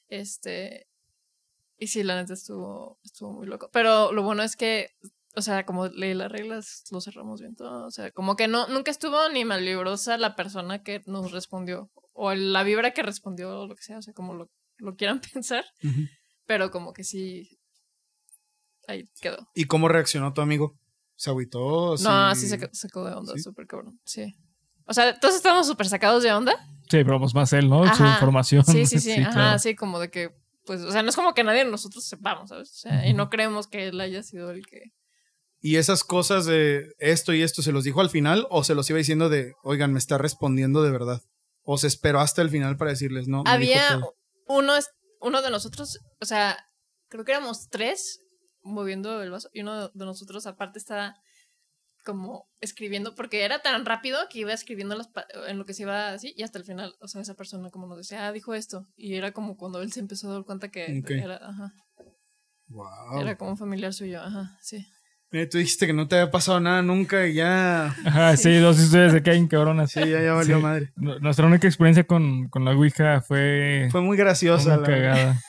Este. Y sí, la neta estuvo, estuvo muy loco. Pero lo bueno es que, o sea, como leí las reglas, lo cerramos bien todo. O sea, como que no, nunca estuvo ni malvibrosa la persona que nos respondió. O la vibra que respondió, o lo que sea, o sea, como lo, quieran pensar. Pero como que sí. Ahí quedó. ¿Y cómo reaccionó tu amigo? ¿Se agüitó? No, sí, se sacó de onda, súper cabrón. Sí. O sea, todos estamos súper sacados de onda. Sí, pero pues más él, ¿no? Su información. Sí, sí, sí. sí, como de que, pues, o sea, no es como que nadie de nosotros sepamos, ¿sabes? y no creemos que él haya sido el que. Y esas cosas de esto y esto, ¿se los dijo al final o se los iba diciendo de, oigan, me está respondiendo de verdad? ¿O se esperó hasta el final para decirles, no? Había uno, uno de nosotros, o sea, creo que éramos tres moviendo el vaso y uno de nosotros aparte estaba como escribiendo, porque era tan rápido que iba escribiendo en lo que se iba así y hasta el final, o sea, esa persona como nos decía, ah, dijo esto. Y era como cuando él se empezó a dar cuenta que era, como un familiar suyo, ajá, sí. tú dijiste que no te había pasado nada nunca y ya. Ajá, sí, dos historias de caen cabronas. Sí, ya, ya valió madre. Nuestra única experiencia con, la Ouija fue. Fue muy graciosa, la cagada.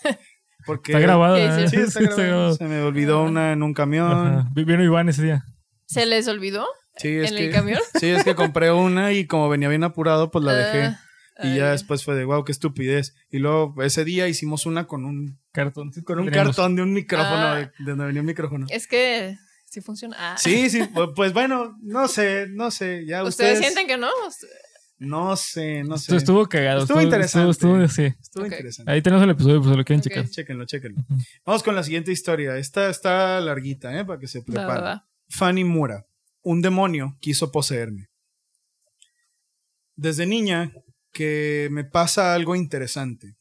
Porque... ¿eh? Está grabado Se me olvidó una en un camión. Vino Iván ese día. ¿Se les olvidó? Sí, es ¿En que, el camión? Sí, es que compré una y como venía bien apurado, pues la dejé. Ah, y ya después fue de, wow, qué estupidez. Y luego ese día hicimos una con un cartón. Con un cartón de un micrófono, ah. de, donde venía un micrófono. Es que sí funciona. Ah. Sí, sí, pues bueno, no sé, no sé. Ya ¿Ustedes, sienten que no? No sé, no sé. Estuvo cagado. Estuvo, interesante. Estuvo, sí. estuvo interesante. Ahí tenemos el episodio, pues lo quieren checar. chequenlo chéquenlo. Vamos con la siguiente historia. Esta está larguita, ¿eh? Para que se preparen. Fanny Mura, un demonio quiso poseerme. Desde niña que me pasa algo interesante.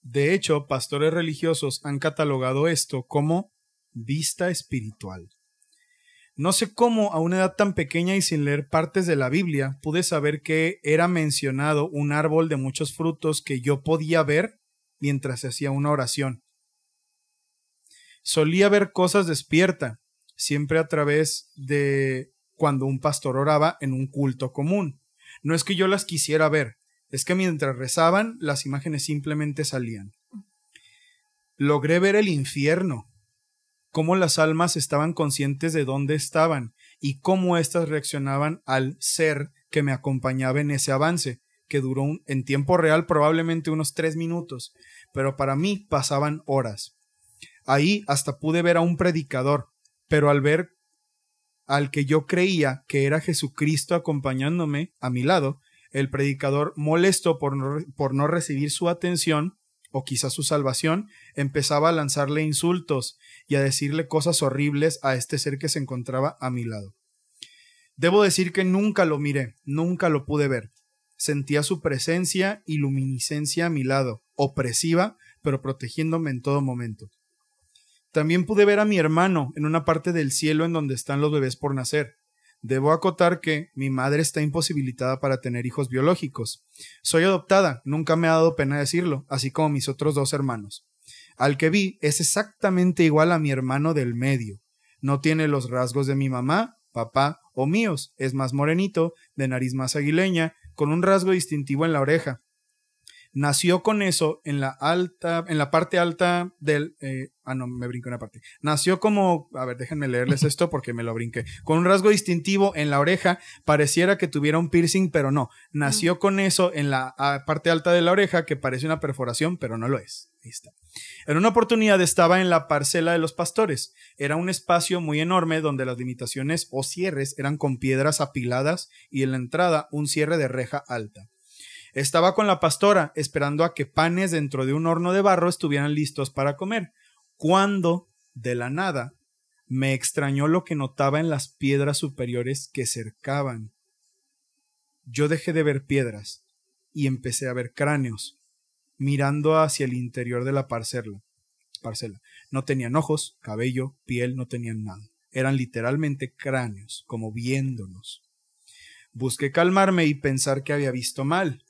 De hecho, pastores religiosos han catalogado esto como vista espiritual. No sé cómo a una edad tan pequeña y sin leer partes de la Biblia pude saber que era mencionado un árbol de muchos frutos que yo podía ver mientras hacía una oración. Solía ver cosas despierta, siempre a través de cuando un pastor oraba en un culto común. No es que yo las quisiera ver, es que mientras rezaban las imágenes simplemente salían. Logré ver el infierno, cómo las almas estaban conscientes de dónde estaban y cómo éstas reaccionaban al ser que me acompañaba en ese avance, que duró en tiempo real probablemente unos tres minutos, pero para mí pasaban horas. Ahí hasta pude ver a un predicador, pero al ver al que yo creía que era Jesucristo acompañándome a mi lado, el predicador, molesto por no, recibir su atención, o quizás su salvación, empezaba a lanzarle insultos y a decirle cosas horribles a este ser que se encontraba a mi lado. Debo decir que nunca lo miré, nunca lo pude ver. Sentía su presencia y luminiscencia a mi lado, opresiva, pero protegiéndome en todo momento. También pude ver a mi hermano en una parte del cielo en donde están los bebés por nacer. Debo acotar que mi madre está imposibilitada para tener hijos biológicos. Soy adoptada, nunca me ha dado pena decirlo, así como mis otros dos hermanos. Al que vi es exactamente igual a mi hermano del medio. No tiene los rasgos de mi mamá, papá o míos. Es más morenito, de nariz más aguileña, con un rasgo distintivo en la oreja nació con eso en la alta, en la parte alta del. Eh, ah, no, me brinqué una parte. Nació como. A ver, déjenme leerles esto porque me lo brinqué. Con un rasgo distintivo en la oreja, pareciera que tuviera un piercing, pero no. Nació mm. con eso en la parte alta de la oreja, que parece una perforación, pero no lo es. está. En una oportunidad estaba en la parcela de los pastores. Era un espacio muy enorme donde las limitaciones o cierres eran con piedras apiladas y en la entrada un cierre de reja alta. Estaba con la pastora, esperando a que panes dentro de un horno de barro estuvieran listos para comer, cuando, de la nada, me extrañó lo que notaba en las piedras superiores que cercaban. Yo dejé de ver piedras y empecé a ver cráneos, mirando hacia el interior de la parcela. parcela. No tenían ojos, cabello, piel, no tenían nada. Eran literalmente cráneos, como viéndonos. Busqué calmarme y pensar que había visto mal,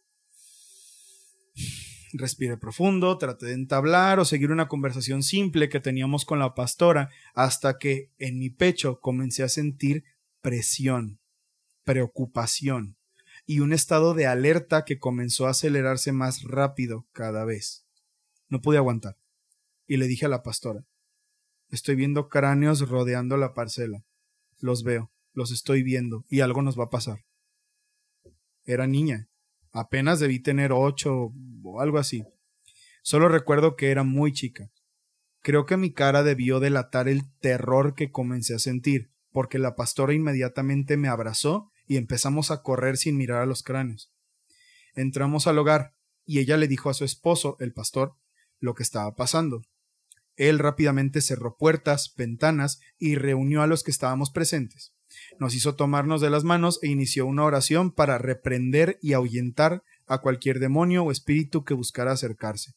Respiré profundo, traté de entablar o seguir una conversación simple que teníamos con la pastora hasta que en mi pecho comencé a sentir presión, preocupación y un estado de alerta que comenzó a acelerarse más rápido cada vez. No pude aguantar y le dije a la pastora, estoy viendo cráneos rodeando la parcela, los veo, los estoy viendo y algo nos va a pasar. Era niña Apenas debí tener ocho o algo así. Solo recuerdo que era muy chica. Creo que mi cara debió delatar el terror que comencé a sentir, porque la pastora inmediatamente me abrazó y empezamos a correr sin mirar a los cráneos. Entramos al hogar y ella le dijo a su esposo, el pastor, lo que estaba pasando. Él rápidamente cerró puertas, ventanas y reunió a los que estábamos presentes. Nos hizo tomarnos de las manos e inició una oración para reprender y ahuyentar a cualquier demonio o espíritu que buscara acercarse.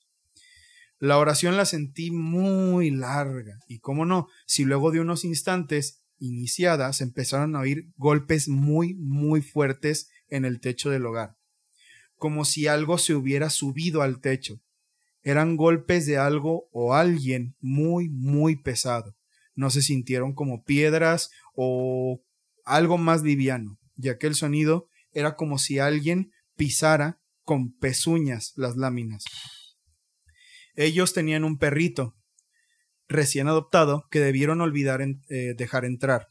La oración la sentí muy larga, y cómo no, si luego de unos instantes iniciadas empezaron a oír golpes muy, muy fuertes en el techo del hogar, como si algo se hubiera subido al techo. Eran golpes de algo o alguien muy, muy pesado. No se sintieron como piedras o algo más liviano, ya que el sonido era como si alguien pisara con pezuñas las láminas. Ellos tenían un perrito recién adoptado que debieron olvidar eh, dejar entrar.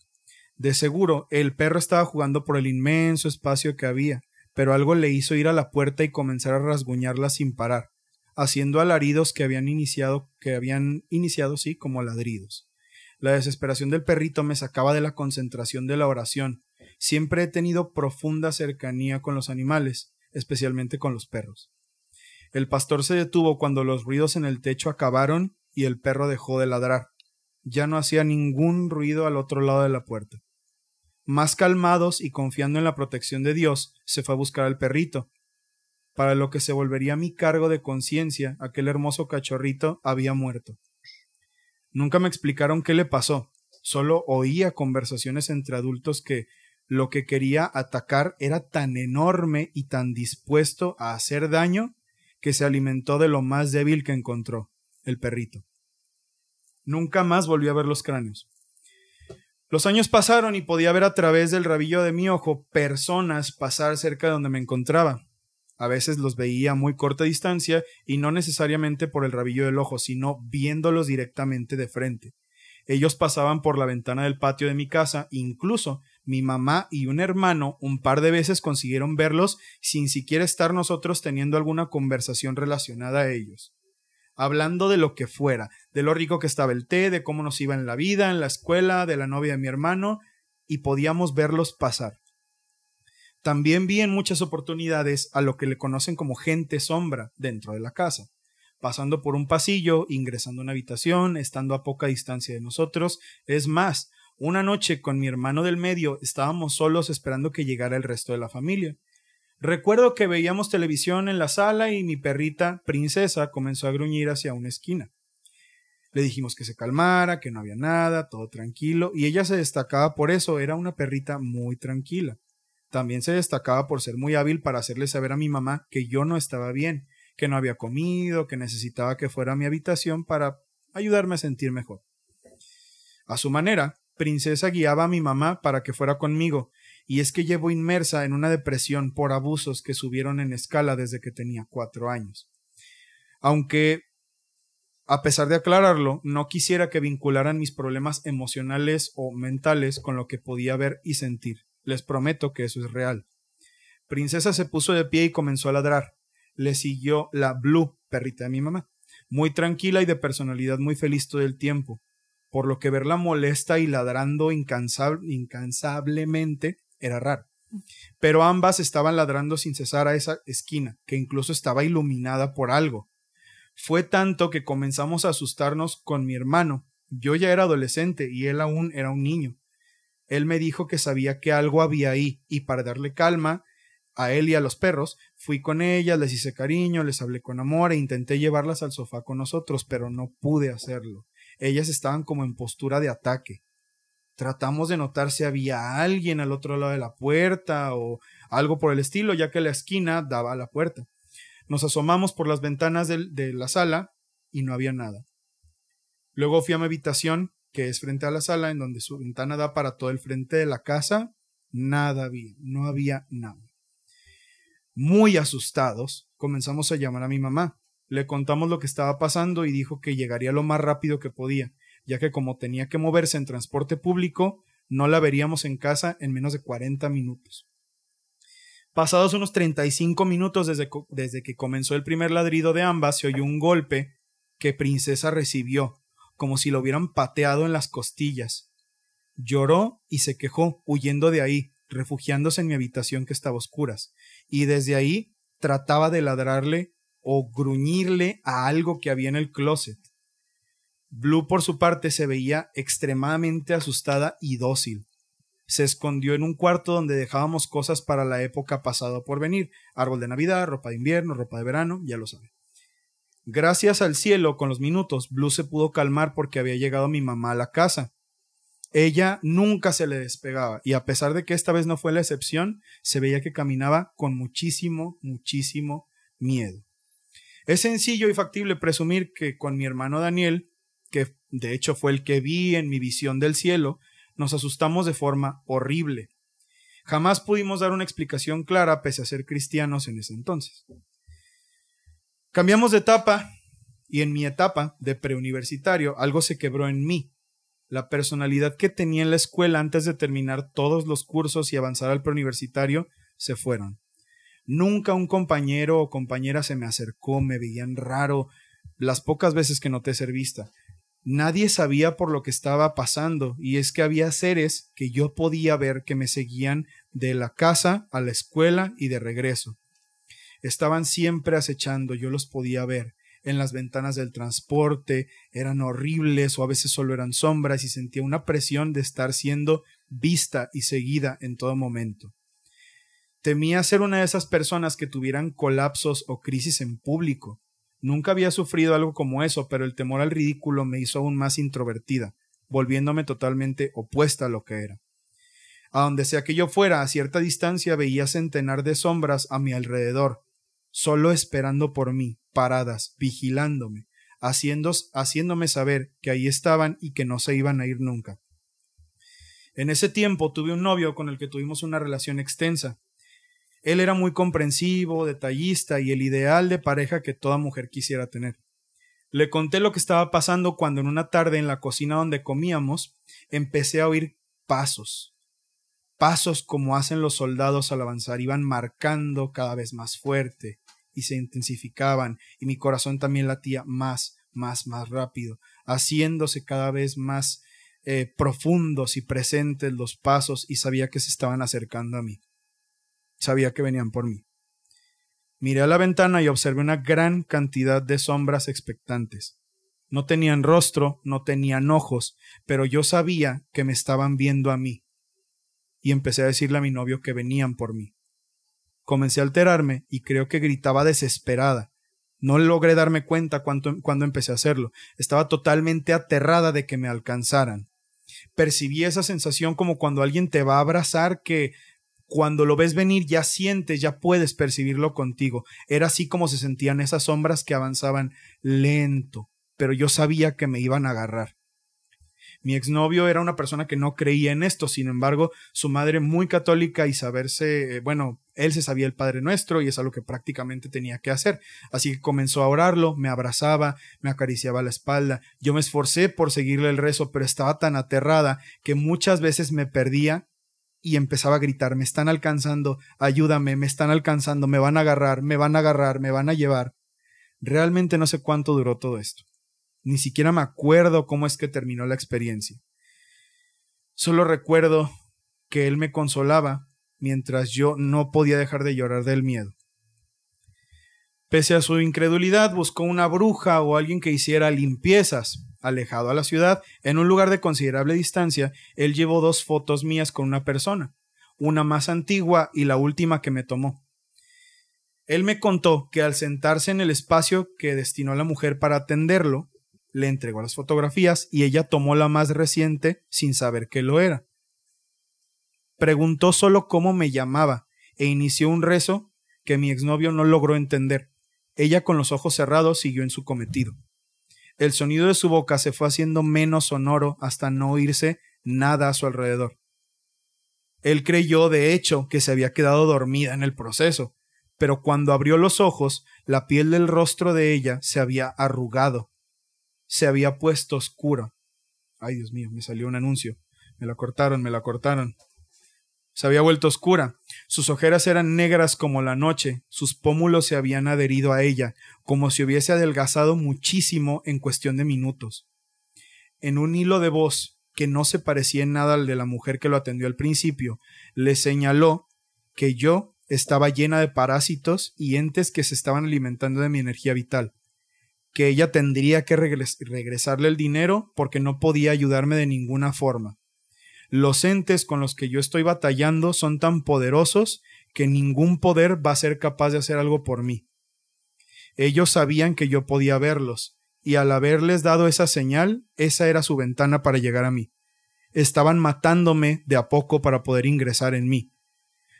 De seguro, el perro estaba jugando por el inmenso espacio que había, pero algo le hizo ir a la puerta y comenzar a rasguñarla sin parar, haciendo alaridos que habían iniciado, que habían iniciado sí como ladridos. La desesperación del perrito me sacaba de la concentración de la oración. Siempre he tenido profunda cercanía con los animales, especialmente con los perros. El pastor se detuvo cuando los ruidos en el techo acabaron y el perro dejó de ladrar. Ya no hacía ningún ruido al otro lado de la puerta. Más calmados y confiando en la protección de Dios, se fue a buscar al perrito. Para lo que se volvería mi cargo de conciencia, aquel hermoso cachorrito había muerto. Nunca me explicaron qué le pasó. Solo oía conversaciones entre adultos que lo que quería atacar era tan enorme y tan dispuesto a hacer daño que se alimentó de lo más débil que encontró, el perrito. Nunca más volvió a ver los cráneos. Los años pasaron y podía ver a través del rabillo de mi ojo personas pasar cerca de donde me encontraba a veces los veía a muy corta distancia y no necesariamente por el rabillo del ojo, sino viéndolos directamente de frente. Ellos pasaban por la ventana del patio de mi casa, incluso mi mamá y un hermano un par de veces consiguieron verlos sin siquiera estar nosotros teniendo alguna conversación relacionada a ellos. Hablando de lo que fuera, de lo rico que estaba el té, de cómo nos iba en la vida, en la escuela, de la novia de mi hermano, y podíamos verlos pasar. También vi en muchas oportunidades a lo que le conocen como gente sombra dentro de la casa, pasando por un pasillo, ingresando a una habitación, estando a poca distancia de nosotros. Es más, una noche con mi hermano del medio estábamos solos esperando que llegara el resto de la familia. Recuerdo que veíamos televisión en la sala y mi perrita, princesa, comenzó a gruñir hacia una esquina. Le dijimos que se calmara, que no había nada, todo tranquilo, y ella se destacaba por eso, era una perrita muy tranquila. También se destacaba por ser muy hábil para hacerle saber a mi mamá que yo no estaba bien, que no había comido, que necesitaba que fuera a mi habitación para ayudarme a sentir mejor. A su manera, Princesa guiaba a mi mamá para que fuera conmigo, y es que llevo inmersa en una depresión por abusos que subieron en escala desde que tenía cuatro años. Aunque, a pesar de aclararlo, no quisiera que vincularan mis problemas emocionales o mentales con lo que podía ver y sentir. Les prometo que eso es real. Princesa se puso de pie y comenzó a ladrar. Le siguió la Blue, perrita de mi mamá, muy tranquila y de personalidad muy feliz todo el tiempo, por lo que verla molesta y ladrando incansablemente era raro. Pero ambas estaban ladrando sin cesar a esa esquina, que incluso estaba iluminada por algo. Fue tanto que comenzamos a asustarnos con mi hermano. Yo ya era adolescente y él aún era un niño él me dijo que sabía que algo había ahí y para darle calma a él y a los perros, fui con ellas, les hice cariño, les hablé con amor e intenté llevarlas al sofá con nosotros, pero no pude hacerlo. Ellas estaban como en postura de ataque. Tratamos de notar si había alguien al otro lado de la puerta o algo por el estilo, ya que la esquina daba a la puerta. Nos asomamos por las ventanas de, la sala y no había nada. Luego fui a mi habitación que es frente a la sala, en donde su ventana da para todo el frente de la casa, nada había, no había nada. Muy asustados, comenzamos a llamar a mi mamá. Le contamos lo que estaba pasando y dijo que llegaría lo más rápido que podía, ya que como tenía que moverse en transporte público, no la veríamos en casa en menos de 40 minutos. Pasados unos 35 minutos desde, desde que comenzó el primer ladrido de ambas, se oyó un golpe que Princesa recibió, como si lo hubieran pateado en las costillas. Lloró y se quejó, huyendo de ahí, refugiándose en mi habitación que estaba a oscuras, y desde ahí trataba de ladrarle o gruñirle a algo que había en el closet. Blue, por su parte, se veía extremadamente asustada y dócil. Se escondió en un cuarto donde dejábamos cosas para la época pasada por venir, árbol de Navidad, ropa de invierno, ropa de verano, ya lo saben. Gracias al cielo, con los minutos, Blue se pudo calmar porque había llegado mi mamá a la casa. Ella nunca se le despegaba y a pesar de que esta vez no fue la excepción, se veía que caminaba con muchísimo, muchísimo miedo. Es sencillo y factible presumir que con mi hermano Daniel, que de hecho fue el que vi en mi visión del cielo, nos asustamos de forma horrible. Jamás pudimos dar una explicación clara pese a ser cristianos en ese entonces. Cambiamos de etapa y en mi etapa de preuniversitario algo se quebró en mí. La personalidad que tenía en la escuela antes de terminar todos los cursos y avanzar al preuniversitario se fueron. Nunca un compañero o compañera se me acercó, me veían raro, las pocas veces que noté ser vista. Nadie sabía por lo que estaba pasando, y es que había seres que yo podía ver que me seguían de la casa a la escuela y de regreso. Estaban siempre acechando, yo los podía ver en las ventanas del transporte, eran horribles o a veces solo eran sombras y sentía una presión de estar siendo vista y seguida en todo momento. Temía ser una de esas personas que tuvieran colapsos o crisis en público. Nunca había sufrido algo como eso, pero el temor al ridículo me hizo aún más introvertida, volviéndome totalmente opuesta a lo que era. A donde sea que yo fuera, a cierta distancia veía centenar de sombras a mi alrededor, solo esperando por mí, paradas, vigilándome, haciéndome saber que ahí estaban y que no se iban a ir nunca. En ese tiempo tuve un novio con el que tuvimos una relación extensa. Él era muy comprensivo, detallista y el ideal de pareja que toda mujer quisiera tener. Le conté lo que estaba pasando cuando en una tarde en la cocina donde comíamos empecé a oír pasos. Pasos como hacen los soldados al avanzar, iban marcando cada vez más fuerte, y se intensificaban y mi corazón también latía más, más, más rápido, haciéndose cada vez más eh, profundos y presentes los pasos y sabía que se estaban acercando a mí. Sabía que venían por mí. Miré a la ventana y observé una gran cantidad de sombras expectantes. No tenían rostro, no tenían ojos, pero yo sabía que me estaban viendo a mí. Y empecé a decirle a mi novio que venían por mí. Comencé a alterarme y creo que gritaba desesperada. No logré darme cuenta cuando, empecé a hacerlo. Estaba totalmente aterrada de que me alcanzaran. Percibí esa sensación como cuando alguien te va a abrazar que cuando lo ves venir ya sientes, ya puedes percibirlo contigo. Era así como se sentían esas sombras que avanzaban lento, pero yo sabía que me iban a agarrar. Mi exnovio era una persona que no creía en esto, sin embargo, su madre muy católica y saberse, eh, bueno, él se sabía el Padre Nuestro y es algo que prácticamente tenía que hacer. Así que comenzó a orarlo, me abrazaba, me acariciaba la espalda. Yo me esforcé por seguirle el rezo, pero estaba tan aterrada que muchas veces me perdía y empezaba a gritar, me están alcanzando, ayúdame, me están alcanzando, me van a agarrar, me van a agarrar, me van a llevar. Realmente no sé cuánto duró todo esto. Ni siquiera me acuerdo cómo es que terminó la experiencia. Solo recuerdo que él me consolaba mientras yo no podía dejar de llorar del miedo. Pese a su incredulidad, buscó una bruja o alguien que hiciera limpiezas. Alejado a la ciudad, en un lugar de considerable distancia, él llevó dos fotos mías con una persona, una más antigua y la última que me tomó. Él me contó que al sentarse en el espacio que destinó a la mujer para atenderlo, le entregó las fotografías y ella tomó la más reciente sin saber qué lo era. Preguntó solo cómo me llamaba e inició un rezo que mi exnovio no logró entender. Ella con los ojos cerrados siguió en su cometido. El sonido de su boca se fue haciendo menos sonoro hasta no oírse nada a su alrededor. Él creyó, de hecho, que se había quedado dormida en el proceso, pero cuando abrió los ojos, la piel del rostro de ella se había arrugado se había puesto oscura. Ay, Dios mío, me salió un anuncio. Me la cortaron, me la cortaron. Se había vuelto oscura. Sus ojeras eran negras como la noche, sus pómulos se habían adherido a ella, como si hubiese adelgazado muchísimo en cuestión de minutos. En un hilo de voz que no se parecía en nada al de la mujer que lo atendió al principio, le señaló que yo estaba llena de parásitos y entes que se estaban alimentando de mi energía vital que ella tendría que regresarle el dinero porque no podía ayudarme de ninguna forma. Los entes con los que yo estoy batallando son tan poderosos que ningún poder va a ser capaz de hacer algo por mí. Ellos sabían que yo podía verlos, y al haberles dado esa señal, esa era su ventana para llegar a mí. Estaban matándome de a poco para poder ingresar en mí.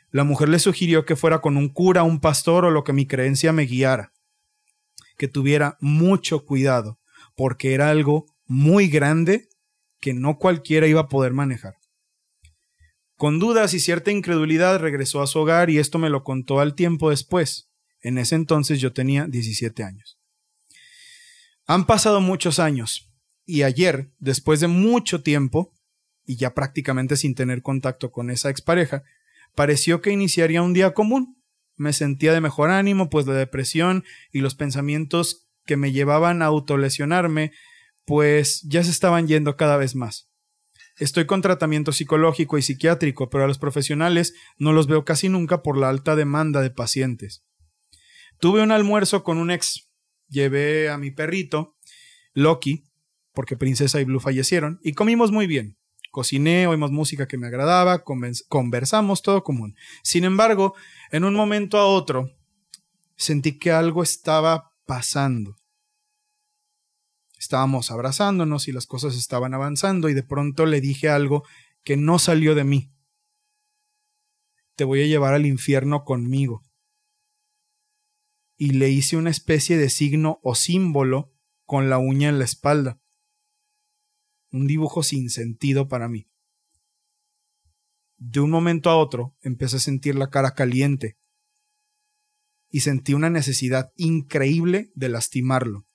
La mujer le sugirió que fuera con un cura, un pastor o lo que mi creencia me guiara que tuviera mucho cuidado, porque era algo muy grande que no cualquiera iba a poder manejar. Con dudas y cierta incredulidad regresó a su hogar y esto me lo contó al tiempo después. En ese entonces yo tenía 17 años. Han pasado muchos años y ayer, después de mucho tiempo, y ya prácticamente sin tener contacto con esa expareja, pareció que iniciaría un día común, me sentía de mejor ánimo, pues la depresión y los pensamientos que me llevaban a autolesionarme, pues ya se estaban yendo cada vez más. Estoy con tratamiento psicológico y psiquiátrico, pero a los profesionales no los veo casi nunca por la alta demanda de pacientes. Tuve un almuerzo con un ex, llevé a mi perrito, Loki, porque Princesa y Blue fallecieron, y comimos muy bien. Cociné, oímos música que me agradaba, conversamos, todo común. Sin embargo, en un momento a otro, sentí que algo estaba pasando. Estábamos abrazándonos y las cosas estaban avanzando y de pronto le dije algo que no salió de mí. Te voy a llevar al infierno conmigo. Y le hice una especie de signo o símbolo con la uña en la espalda. Un dibujo sin sentido para mí de un momento a otro empecé a sentir la cara caliente y sentí una necesidad increíble de lastimarlo.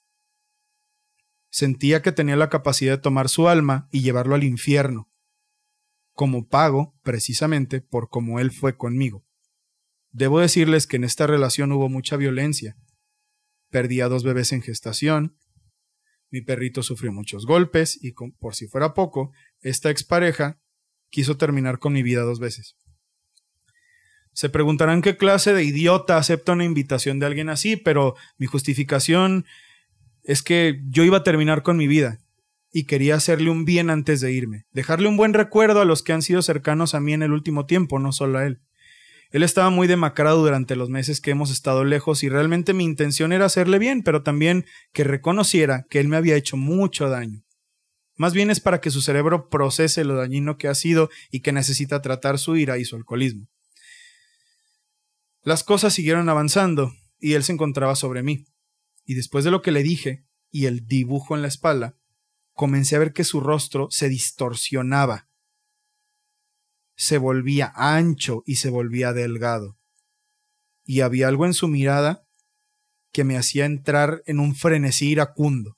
Sentía que tenía la capacidad de tomar su alma y llevarlo al infierno, como pago precisamente por cómo él fue conmigo. Debo decirles que en esta relación hubo mucha violencia. Perdí a dos bebés en gestación, mi perrito sufrió muchos golpes y por si fuera poco, esta expareja quiso terminar con mi vida dos veces. Se preguntarán qué clase de idiota acepta una invitación de alguien así, pero mi justificación es que yo iba a terminar con mi vida y quería hacerle un bien antes de irme, dejarle un buen recuerdo a los que han sido cercanos a mí en el último tiempo, no solo a él. Él estaba muy demacrado durante los meses que hemos estado lejos y realmente mi intención era hacerle bien, pero también que reconociera que él me había hecho mucho daño. Más bien es para que su cerebro procese lo dañino que ha sido y que necesita tratar su ira y su alcoholismo. Las cosas siguieron avanzando y él se encontraba sobre mí. Y después de lo que le dije y el dibujo en la espalda, comencé a ver que su rostro se distorsionaba. Se volvía ancho y se volvía delgado. Y había algo en su mirada que me hacía entrar en un frenesí iracundo.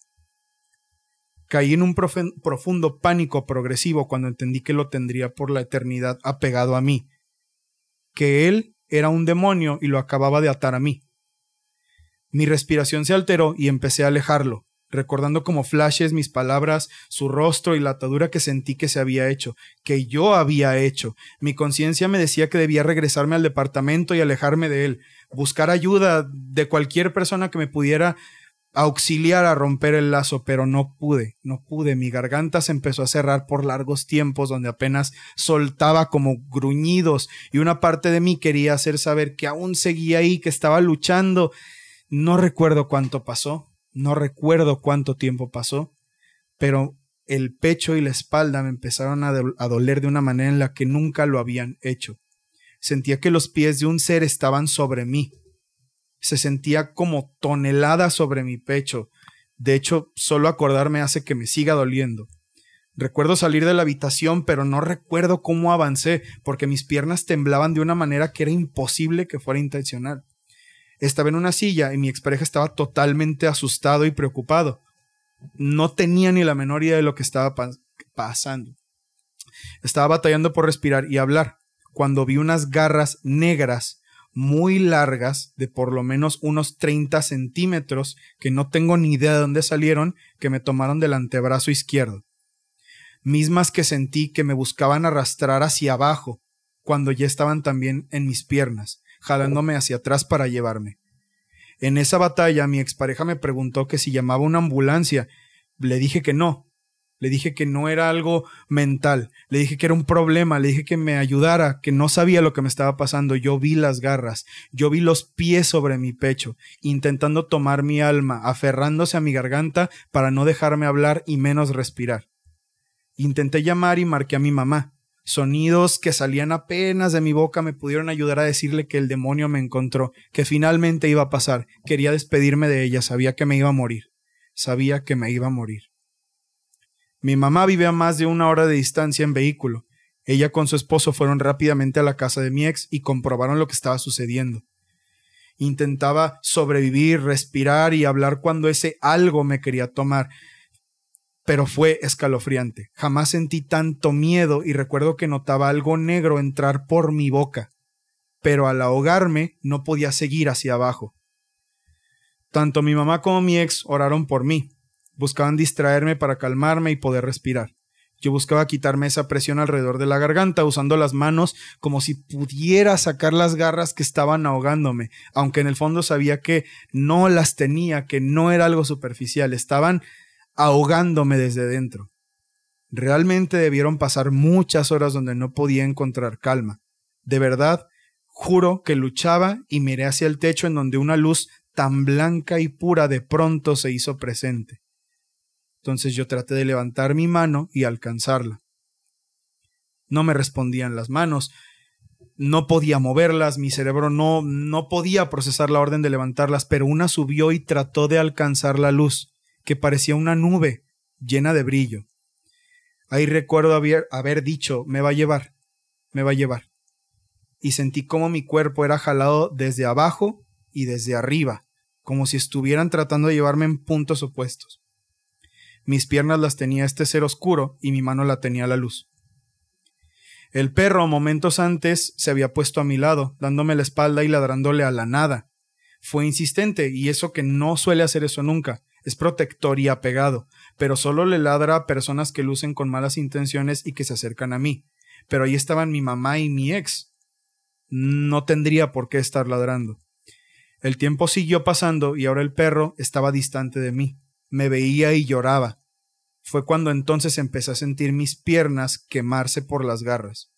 Caí en un profundo pánico progresivo cuando entendí que lo tendría por la eternidad apegado a mí, que él era un demonio y lo acababa de atar a mí. Mi respiración se alteró y empecé a alejarlo, recordando como flashes mis palabras, su rostro y la atadura que sentí que se había hecho, que yo había hecho. Mi conciencia me decía que debía regresarme al departamento y alejarme de él, buscar ayuda de cualquier persona que me pudiera auxiliar a romper el lazo, pero no pude, no pude. Mi garganta se empezó a cerrar por largos tiempos donde apenas soltaba como gruñidos y una parte de mí quería hacer saber que aún seguía ahí, que estaba luchando. No recuerdo cuánto pasó, no recuerdo cuánto tiempo pasó, pero el pecho y la espalda me empezaron a, doler de una manera en la que nunca lo habían hecho. Sentía que los pies de un ser estaban sobre mí se sentía como tonelada sobre mi pecho. De hecho, solo acordarme hace que me siga doliendo. Recuerdo salir de la habitación, pero no recuerdo cómo avancé, porque mis piernas temblaban de una manera que era imposible que fuera intencional. Estaba en una silla y mi expareja estaba totalmente asustado y preocupado. No tenía ni la menor idea de lo que estaba pasando. Estaba batallando por respirar y hablar, cuando vi unas garras negras muy largas de por lo menos unos 30 centímetros que no tengo ni idea de dónde salieron que me tomaron del antebrazo izquierdo. Mismas que sentí que me buscaban arrastrar hacia abajo cuando ya estaban también en mis piernas, jalándome hacia atrás para llevarme. En esa batalla mi expareja me preguntó que si llamaba una ambulancia. Le dije que no, le dije que no era algo mental, le dije que era un problema, le dije que me ayudara, que no sabía lo que me estaba pasando. Yo vi las garras, yo vi los pies sobre mi pecho, intentando tomar mi alma, aferrándose a mi garganta para no dejarme hablar y menos respirar. Intenté llamar y marqué a mi mamá. Sonidos que salían apenas de mi boca me pudieron ayudar a decirle que el demonio me encontró, que finalmente iba a pasar. Quería despedirme de ella, sabía que me iba a morir, sabía que me iba a morir. Mi mamá vive a más de una hora de distancia en vehículo. Ella con su esposo fueron rápidamente a la casa de mi ex y comprobaron lo que estaba sucediendo. Intentaba sobrevivir, respirar y hablar cuando ese algo me quería tomar, pero fue escalofriante. Jamás sentí tanto miedo y recuerdo que notaba algo negro entrar por mi boca, pero al ahogarme no podía seguir hacia abajo. Tanto mi mamá como mi ex oraron por mí. Buscaban distraerme para calmarme y poder respirar. Yo buscaba quitarme esa presión alrededor de la garganta usando las manos como si pudiera sacar las garras que estaban ahogándome, aunque en el fondo sabía que no las tenía, que no era algo superficial, estaban ahogándome desde dentro. Realmente debieron pasar muchas horas donde no podía encontrar calma. De verdad, juro que luchaba y miré hacia el techo en donde una luz tan blanca y pura de pronto se hizo presente. Entonces yo traté de levantar mi mano y alcanzarla. No me respondían las manos, no podía moverlas, mi cerebro no, no podía procesar la orden de levantarlas, pero una subió y trató de alcanzar la luz, que parecía una nube llena de brillo. Ahí recuerdo haber, haber dicho, me va a llevar, me va a llevar. Y sentí como mi cuerpo era jalado desde abajo y desde arriba, como si estuvieran tratando de llevarme en puntos opuestos. Mis piernas las tenía este ser oscuro y mi mano la tenía la luz. El perro momentos antes se había puesto a mi lado, dándome la espalda y ladrándole a la nada. Fue insistente, y eso que no suele hacer eso nunca. Es protector y apegado, pero solo le ladra a personas que lucen con malas intenciones y que se acercan a mí. Pero ahí estaban mi mamá y mi ex. No tendría por qué estar ladrando. El tiempo siguió pasando y ahora el perro estaba distante de mí me veía y lloraba. Fue cuando entonces empecé a sentir mis piernas quemarse por las garras.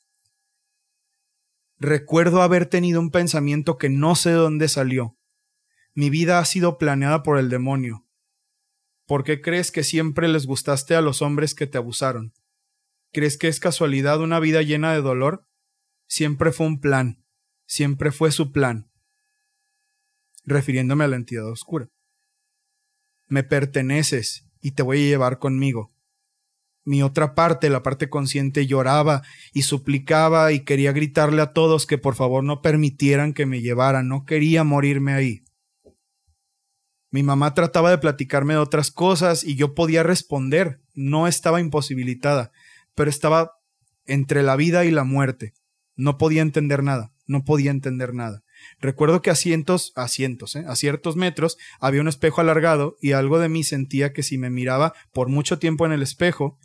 Recuerdo haber tenido un pensamiento que no sé de dónde salió. Mi vida ha sido planeada por el demonio. ¿Por qué crees que siempre les gustaste a los hombres que te abusaron? ¿Crees que es casualidad una vida llena de dolor? Siempre fue un plan, siempre fue su plan, refiriéndome a la entidad oscura me perteneces y te voy a llevar conmigo. Mi otra parte, la parte consciente, lloraba y suplicaba y quería gritarle a todos que por favor no permitieran que me llevaran, no quería morirme ahí. Mi mamá trataba de platicarme de otras cosas y yo podía responder, no estaba imposibilitada, pero estaba entre la vida y la muerte. No podía entender nada, no podía entender nada. Recuerdo que a cientos, a cientos, ¿eh? a ciertos metros había un espejo alargado y algo de mí sentía que si me miraba por mucho tiempo en el espejo,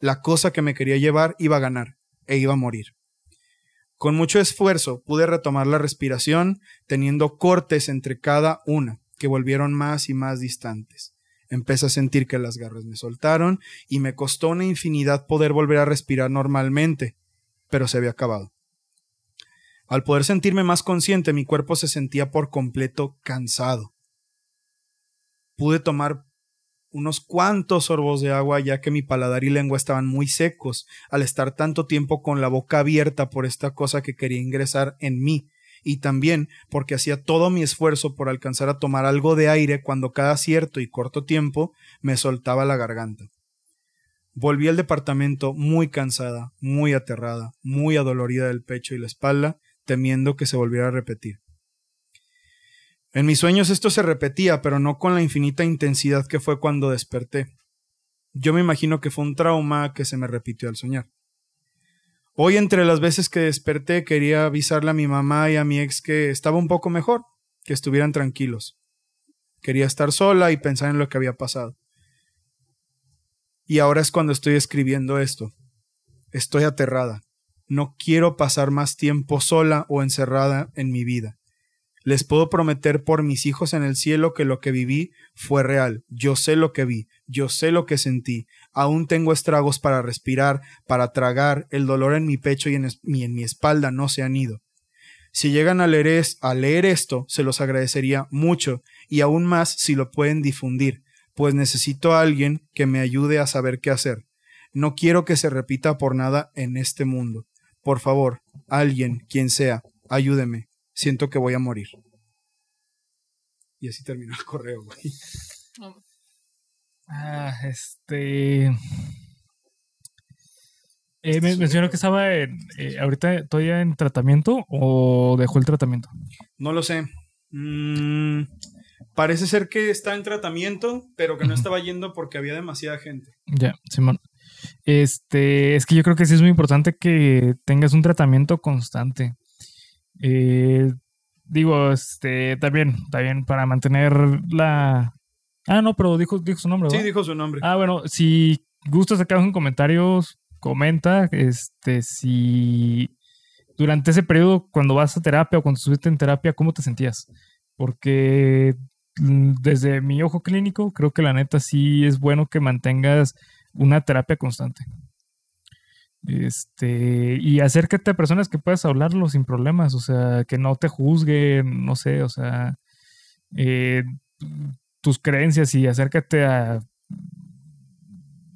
la cosa que me quería llevar iba a ganar e iba a morir. Con mucho esfuerzo pude retomar la respiración, teniendo cortes entre cada una, que volvieron más y más distantes. Empecé a sentir que las garras me soltaron y me costó una infinidad poder volver a respirar normalmente, pero se había acabado. Al poder sentirme más consciente, mi cuerpo se sentía por completo cansado. Pude tomar unos cuantos sorbos de agua ya que mi paladar y lengua estaban muy secos al estar tanto tiempo con la boca abierta por esta cosa que quería ingresar en mí y también porque hacía todo mi esfuerzo por alcanzar a tomar algo de aire cuando cada cierto y corto tiempo me soltaba la garganta. Volví al departamento muy cansada, muy aterrada, muy adolorida del pecho y la espalda, temiendo que se volviera a repetir. En mis sueños esto se repetía, pero no con la infinita intensidad que fue cuando desperté. Yo me imagino que fue un trauma que se me repitió al soñar. Hoy entre las veces que desperté quería avisarle a mi mamá y a mi ex que estaba un poco mejor, que estuvieran tranquilos. Quería estar sola y pensar en lo que había pasado. Y ahora es cuando estoy escribiendo esto. Estoy aterrada. No quiero pasar más tiempo sola o encerrada en mi vida. Les puedo prometer por mis hijos en el cielo que lo que viví fue real. Yo sé lo que vi, yo sé lo que sentí. Aún tengo estragos para respirar, para tragar, el dolor en mi pecho y en, mi espalda no se han ido. Si llegan a leer, a leer esto, se los agradecería mucho, y aún más si lo pueden difundir, pues necesito a alguien que me ayude a saber qué hacer. No quiero que se repita por nada en este mundo. Por favor, alguien, quien sea, ayúdeme. Siento que voy a morir. Y así terminó el correo, güey. Ah, este. Eh, me mencionó que estaba eh, ahorita todavía en tratamiento o dejó el tratamiento. No lo sé. Mm, parece ser que está en tratamiento, pero que no estaba yendo porque había demasiada gente. Ya, Simón. Este, es que yo creo que sí es muy importante que tengas un tratamiento constante. Eh, digo, este, también, también para mantener la... Ah, no, pero dijo, su nombre. Sí, dijo su nombre. Ah, bueno, si gustas acá en comentarios, comenta, este, si durante ese periodo, cuando vas a terapia o cuando estuviste en terapia, ¿cómo te sentías? Porque mm, desde mi ojo clínico, creo que la neta sí es bueno que mantengas una terapia constante. Este, y acércate a personas que puedas hablarlo sin problemas, o sea, que no te juzguen, no sé, o sea, eh, tus creencias y acércate a,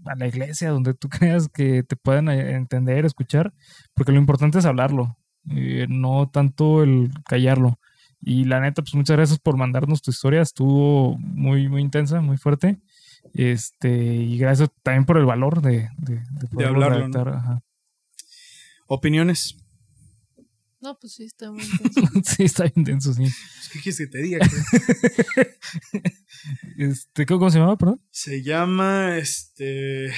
a la iglesia donde tú creas que te puedan eh, entender, escuchar, porque lo importante es hablarlo, eh, no tanto el callarlo. Y la neta, pues muchas gracias por mandarnos tu historia, estuvo muy, muy intensa, muy fuerte. Este, y gracias también por el valor de, de, de poder ¿Opiniones? No, pues sí, está muy intenso. sí, está intenso, sí. Pues, ¿Qué quieres que te diga? este, ¿Cómo se llama, perdón? Se llama, este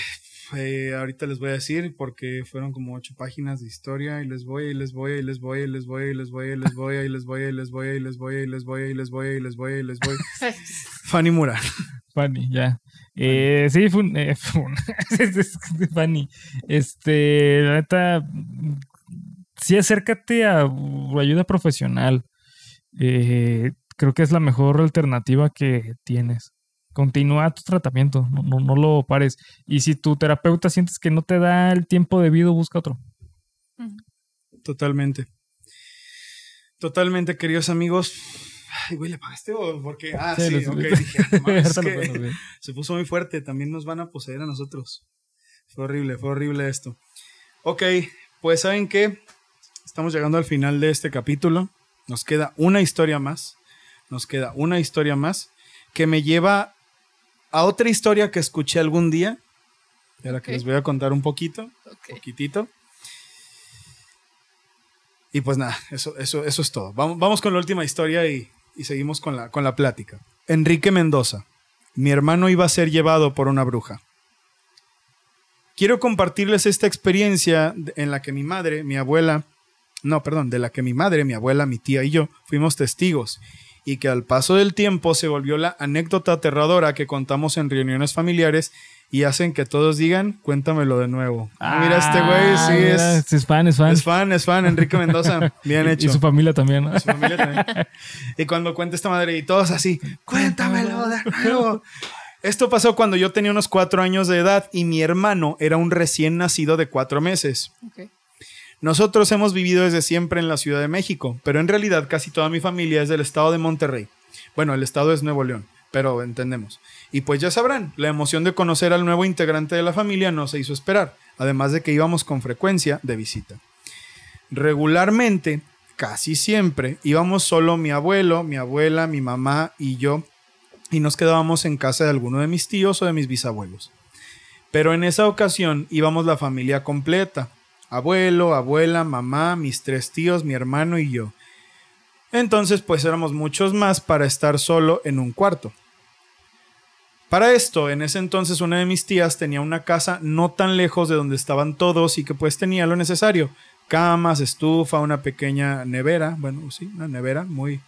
ahorita les voy a decir porque fueron como ocho páginas de historia y les voy y les voy y les voy y les voy y les voy y les voy y les voy y les voy y les voy y les voy y les voy y les voy y les voy. Fanny Mura. Fanny, ya. Eh, sí, fue un, Fanny. Este, la neta, sí acércate a ayuda profesional. creo que es la mejor alternativa que tienes continúa tu tratamiento, no, lo pares. Y si tu terapeuta sientes que no te da el tiempo debido, busca otro. Totalmente. Totalmente, queridos amigos. Ay, güey, ¿le pagaste o porque? Ah, sí, ok. dije, ah, se puso muy fuerte. También nos van a poseer a nosotros. Fue horrible, fue horrible esto. Ok, pues ¿saben qué? Estamos llegando al final de este capítulo. Nos queda una historia más. Nos queda una historia más que me lleva a otra historia que escuché algún día, de la que les voy a contar un poquito, poquitito. Y pues nada, eso, eso, eso es todo. Vamos, vamos con la última historia y, y, seguimos con la, con la plática. Enrique Mendoza. Mi hermano iba a ser llevado por una bruja. Quiero compartirles esta experiencia en la que mi madre, mi abuela, no, perdón, de la que mi madre, mi abuela, mi tía y yo fuimos testigos y que al paso del tiempo se volvió la anécdota aterradora que contamos en reuniones familiares y hacen que todos digan, cuéntamelo de nuevo. Ah, mira, este güey ah, sí es, fan, es fan. Es fan, es fan, Enrique Mendoza. Bien hecho. Y su familia también. ¿no? Su familia también. y cuando cuenta esta madre y todos así, cuéntamelo de nuevo. Esto pasó cuando yo tenía unos cuatro años de edad y mi hermano era un recién nacido de cuatro meses. Nosotros hemos vivido desde siempre en la Ciudad de México, pero en realidad casi toda mi familia es del estado de Monterrey. Bueno, el estado es Nuevo León, pero entendemos. Y pues ya sabrán, la emoción de conocer al nuevo integrante de la familia no se hizo esperar, además de que íbamos con frecuencia de visita. Regularmente, casi siempre, íbamos solo mi abuelo, mi abuela, mi mamá y yo, y nos quedábamos en casa de alguno de mis tíos o de mis bisabuelos. Pero en esa ocasión íbamos la familia completa, abuelo, abuela, mamá, mis tres tíos, mi hermano y yo. Entonces pues éramos muchos más para estar solo en un cuarto. Para esto, en ese entonces una de mis tías tenía una casa no tan lejos de donde estaban todos y que pues tenía lo necesario. Camas, estufa, una pequeña nevera, bueno, sí, una nevera, muy,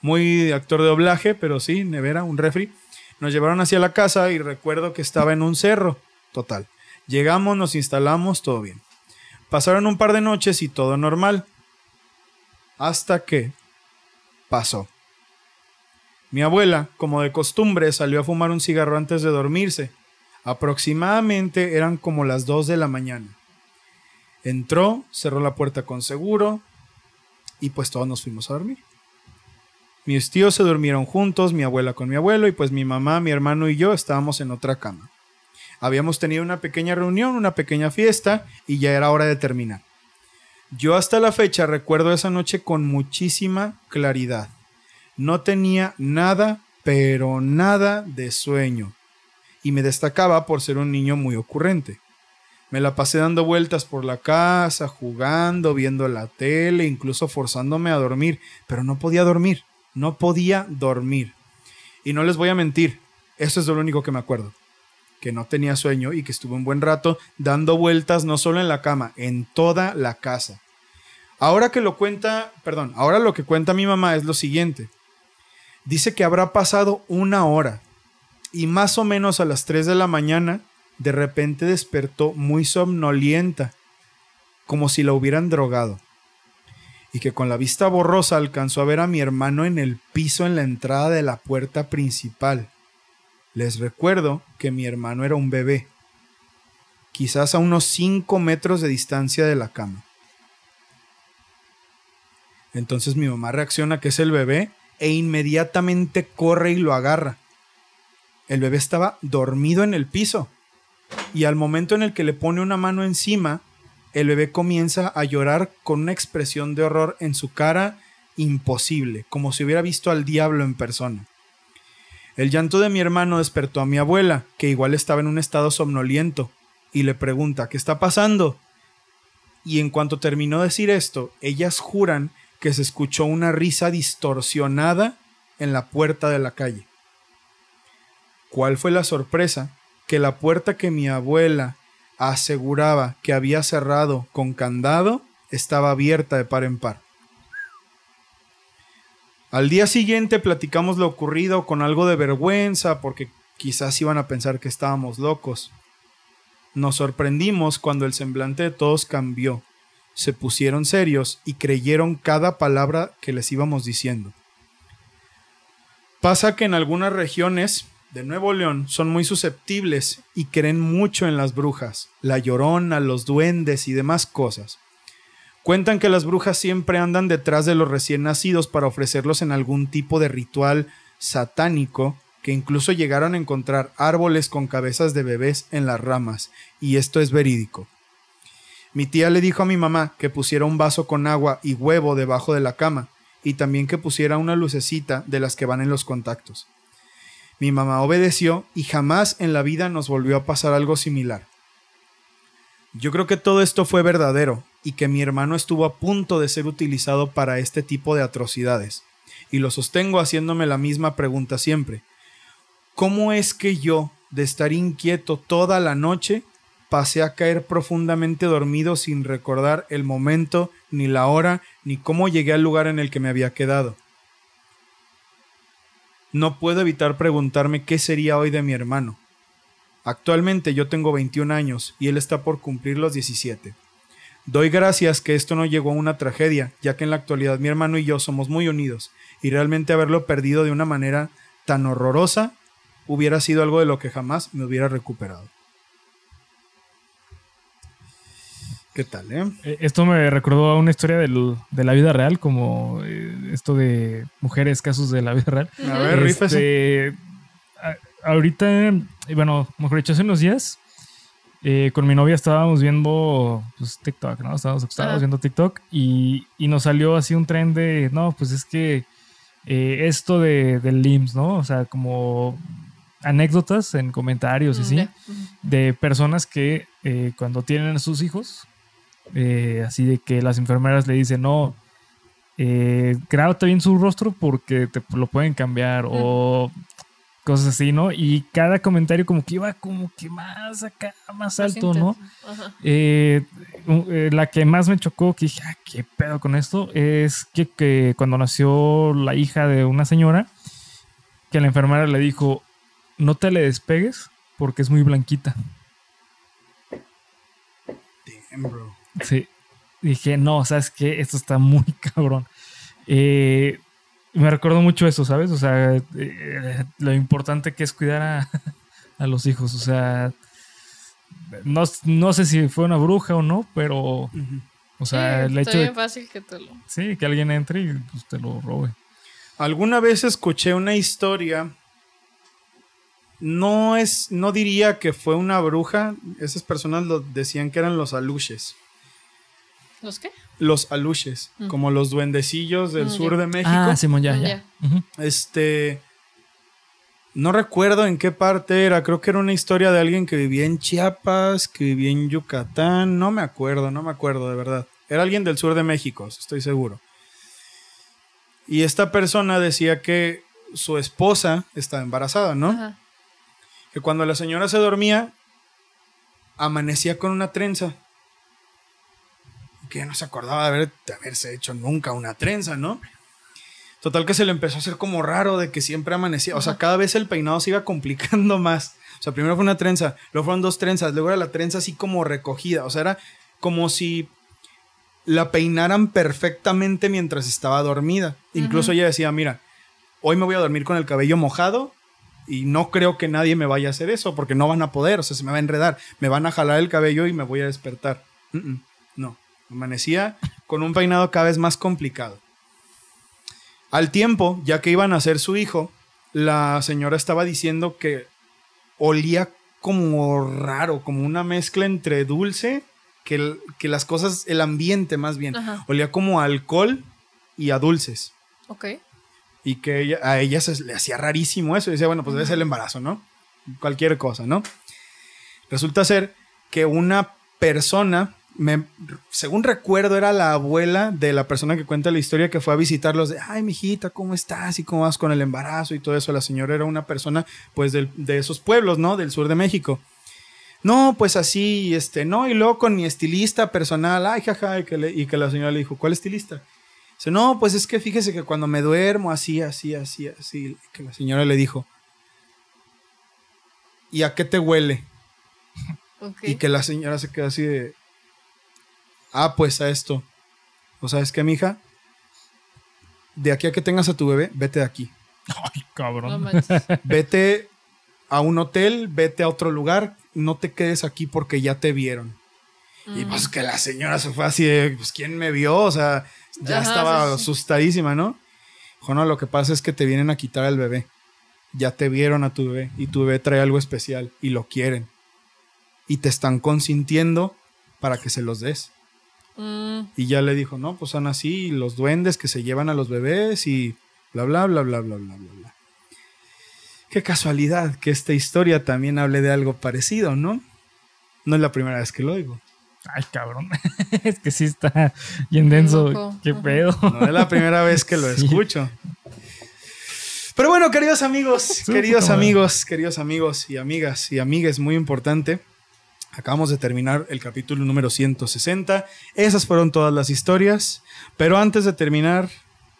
muy actor de doblaje, pero sí, nevera, un refri. Nos llevaron hacia la casa y recuerdo que estaba en un cerro, total. Llegamos, nos instalamos, todo bien. Pasaron un par de noches y todo normal. Hasta que pasó. Mi abuela, como de costumbre, salió a fumar un cigarro antes de dormirse. Aproximadamente eran como las 2 de la mañana. Entró, cerró la puerta con seguro y pues todos nos fuimos a dormir. Mis tíos se durmieron juntos, mi abuela con mi abuelo y pues mi mamá, mi hermano y yo estábamos en otra cama. Habíamos tenido una pequeña reunión, una pequeña fiesta y ya era hora de terminar. Yo hasta la fecha recuerdo esa noche con muchísima claridad. No tenía nada, pero nada de sueño. Y me destacaba por ser un niño muy ocurrente. Me la pasé dando vueltas por la casa, jugando, viendo la tele, incluso forzándome a dormir, pero no podía dormir, no podía dormir. Y no les voy a mentir, eso es lo único que me acuerdo que no tenía sueño y que estuvo un buen rato dando vueltas no solo en la cama, en toda la casa. Ahora que lo cuenta, perdón, ahora lo que cuenta mi mamá es lo siguiente. Dice que habrá pasado una hora y más o menos a las 3 de la mañana de repente despertó muy somnolienta, como si la hubieran drogado y que con la vista borrosa alcanzó a ver a mi hermano en el piso en la entrada de la puerta principal. Les recuerdo que mi hermano era un bebé, quizás a unos 5 metros de distancia de la cama. Entonces mi mamá reacciona que es el bebé e inmediatamente corre y lo agarra. El bebé estaba dormido en el piso y al momento en el que le pone una mano encima, el bebé comienza a llorar con una expresión de horror en su cara imposible, como si hubiera visto al diablo en persona. El llanto de mi hermano despertó a mi abuela, que igual estaba en un estado somnoliento, y le pregunta ¿Qué está pasando? Y en cuanto terminó de decir esto, ellas juran que se escuchó una risa distorsionada en la puerta de la calle. ¿Cuál fue la sorpresa? Que la puerta que mi abuela aseguraba que había cerrado con candado estaba abierta de par en par. Al día siguiente platicamos lo ocurrido con algo de vergüenza porque quizás iban a pensar que estábamos locos. Nos sorprendimos cuando el semblante de todos cambió, se pusieron serios y creyeron cada palabra que les íbamos diciendo. Pasa que en algunas regiones de Nuevo León son muy susceptibles y creen mucho en las brujas, la llorona, los duendes y demás cosas. Cuentan que las brujas siempre andan detrás de los recién nacidos para ofrecerlos en algún tipo de ritual satánico, que incluso llegaron a encontrar árboles con cabezas de bebés en las ramas, y esto es verídico. Mi tía le dijo a mi mamá que pusiera un vaso con agua y huevo debajo de la cama, y también que pusiera una lucecita de las que van en los contactos. Mi mamá obedeció y jamás en la vida nos volvió a pasar algo similar. Yo creo que todo esto fue verdadero, y que mi hermano estuvo a punto de ser utilizado para este tipo de atrocidades. Y lo sostengo haciéndome la misma pregunta siempre. ¿Cómo es que yo, de estar inquieto toda la noche, pasé a caer profundamente dormido sin recordar el momento, ni la hora, ni cómo llegué al lugar en el que me había quedado? No puedo evitar preguntarme qué sería hoy de mi hermano. Actualmente yo tengo 21 años y él está por cumplir los 17. Doy gracias que esto no llegó a una tragedia, ya que en la actualidad mi hermano y yo somos muy unidos, y realmente haberlo perdido de una manera tan horrorosa hubiera sido algo de lo que jamás me hubiera recuperado. ¿Qué tal, eh? eh esto me recordó a una historia de la vida real, como eh, esto de mujeres, casos de la vida real. A ver, este, Ahorita, eh, bueno, mejor dicho, hace unos días eh, con mi novia estábamos viendo pues, TikTok, ¿no? Estábamos viendo TikTok y, nos salió así un tren de, no, pues es que eh, esto de, del LIMS, ¿no? O sea, como anécdotas en comentarios y mm, así, de personas que eh, cuando tienen a sus hijos, así de que las enfermeras le dicen, no, eh, grábate bien su rostro porque te lo pueden cambiar o cosas así, ¿no? Y cada comentario como que iba como que más acá, más alto, ¿no? Eh, eh, la que más me chocó, que dije, ah, qué pedo con esto, es que, cuando nació la hija de una señora, que la enfermera le dijo, no te le despegues porque es muy blanquita. Damn, Sí. Dije, no, ¿sabes que Esto está muy cabrón. Eh, me recuerdo mucho eso, ¿sabes? O sea, eh, lo importante que es cuidar a, los hijos. O sea, no, no, sé si fue una bruja o no, pero. O sea, el hecho. fácil que te lo. Sí, que alguien entre y pues, te lo robe. Alguna vez escuché una historia. No es. No diría que fue una bruja. Esas personas lo decían que eran los aluches. ¿Los qué? los aluches, mm. como los duendecillos del mm, sur de ah, México. Ah, ya, Este. No recuerdo en qué parte era, creo que era una historia de alguien que vivía en Chiapas, que vivía en Yucatán, no me acuerdo, no me acuerdo de verdad. Era alguien del sur de México, estoy seguro. Y esta persona decía que su esposa estaba embarazada, ¿no? Que cuando la señora se dormía, amanecía con una trenza que no se acordaba de, haberse hecho nunca una trenza, ¿no? Total que se le empezó a hacer como raro de que siempre amanecía. O sea, cada vez el peinado se iba complicando más. O sea, primero fue una trenza, luego fueron dos trenzas, luego era la trenza así como recogida. O sea, era como si la peinaran perfectamente mientras estaba dormida. Incluso ella decía, mira, hoy me voy a dormir con el cabello mojado y no creo que nadie me vaya a hacer eso porque no van a poder, o sea, se me va a enredar, me van a jalar el cabello y me voy a despertar. no. Amanecía con un peinado cada vez más complicado. Al tiempo, ya que iban a ser su hijo, la señora estaba diciendo que olía como raro, como una mezcla entre dulce, que, que las cosas, el ambiente más bien, olía como alcohol y a dulces. Ok. Y que a ella se le hacía rarísimo eso. Y decía, bueno, pues debe ser el embarazo, ¿no? Cualquier cosa, ¿no? Resulta ser que una persona me, según recuerdo, era la abuela de la persona que cuenta la historia que fue a visitarlos de, ay, mijita, ¿cómo estás? ¿Y cómo vas con el embarazo? Y todo eso. La señora era una persona, pues, de esos pueblos, ¿no? Del sur de México. No, pues así, este, no, y luego con mi estilista personal, ay, jaja, y que, y que la señora le dijo, ¿cuál estilista? Dice, no, pues es que fíjese que cuando me duermo, así, así, así, así, que la señora le dijo, ¿y a qué te huele? Y que la señora se queda así de, ah, pues a esto. O sabes qué, mija, de aquí a que tengas a tu bebé, vete de aquí. Ay, cabrón. vete a un hotel, vete a otro lugar, no te quedes aquí porque ya te vieron. Y mm. pues que la señora se fue así de, pues, ¿quién me vio? O sea, ya estaba asustadísima, ¿no? Dijo, no, lo que pasa es que te vienen a quitar al bebé. Ya te vieron a tu bebé y tu bebé trae algo especial y lo quieren. Y te están consintiendo para que se los des. Mm. Y ya le dijo, no, pues son así los duendes que se llevan a los bebés y bla, bla, bla, bla, bla, bla, bla, Qué casualidad que esta historia también hable de algo parecido, ¿no? No es la primera vez que lo oigo. Ay, cabrón. es que sí está bien denso. Qué pedo. No es la primera vez que lo escucho. Pero bueno, queridos amigos, queridos amigos, queridos amigos y amigas y amigues, muy importante. Acabamos de terminar el capítulo número 160. Esas fueron todas las historias. Pero antes de terminar,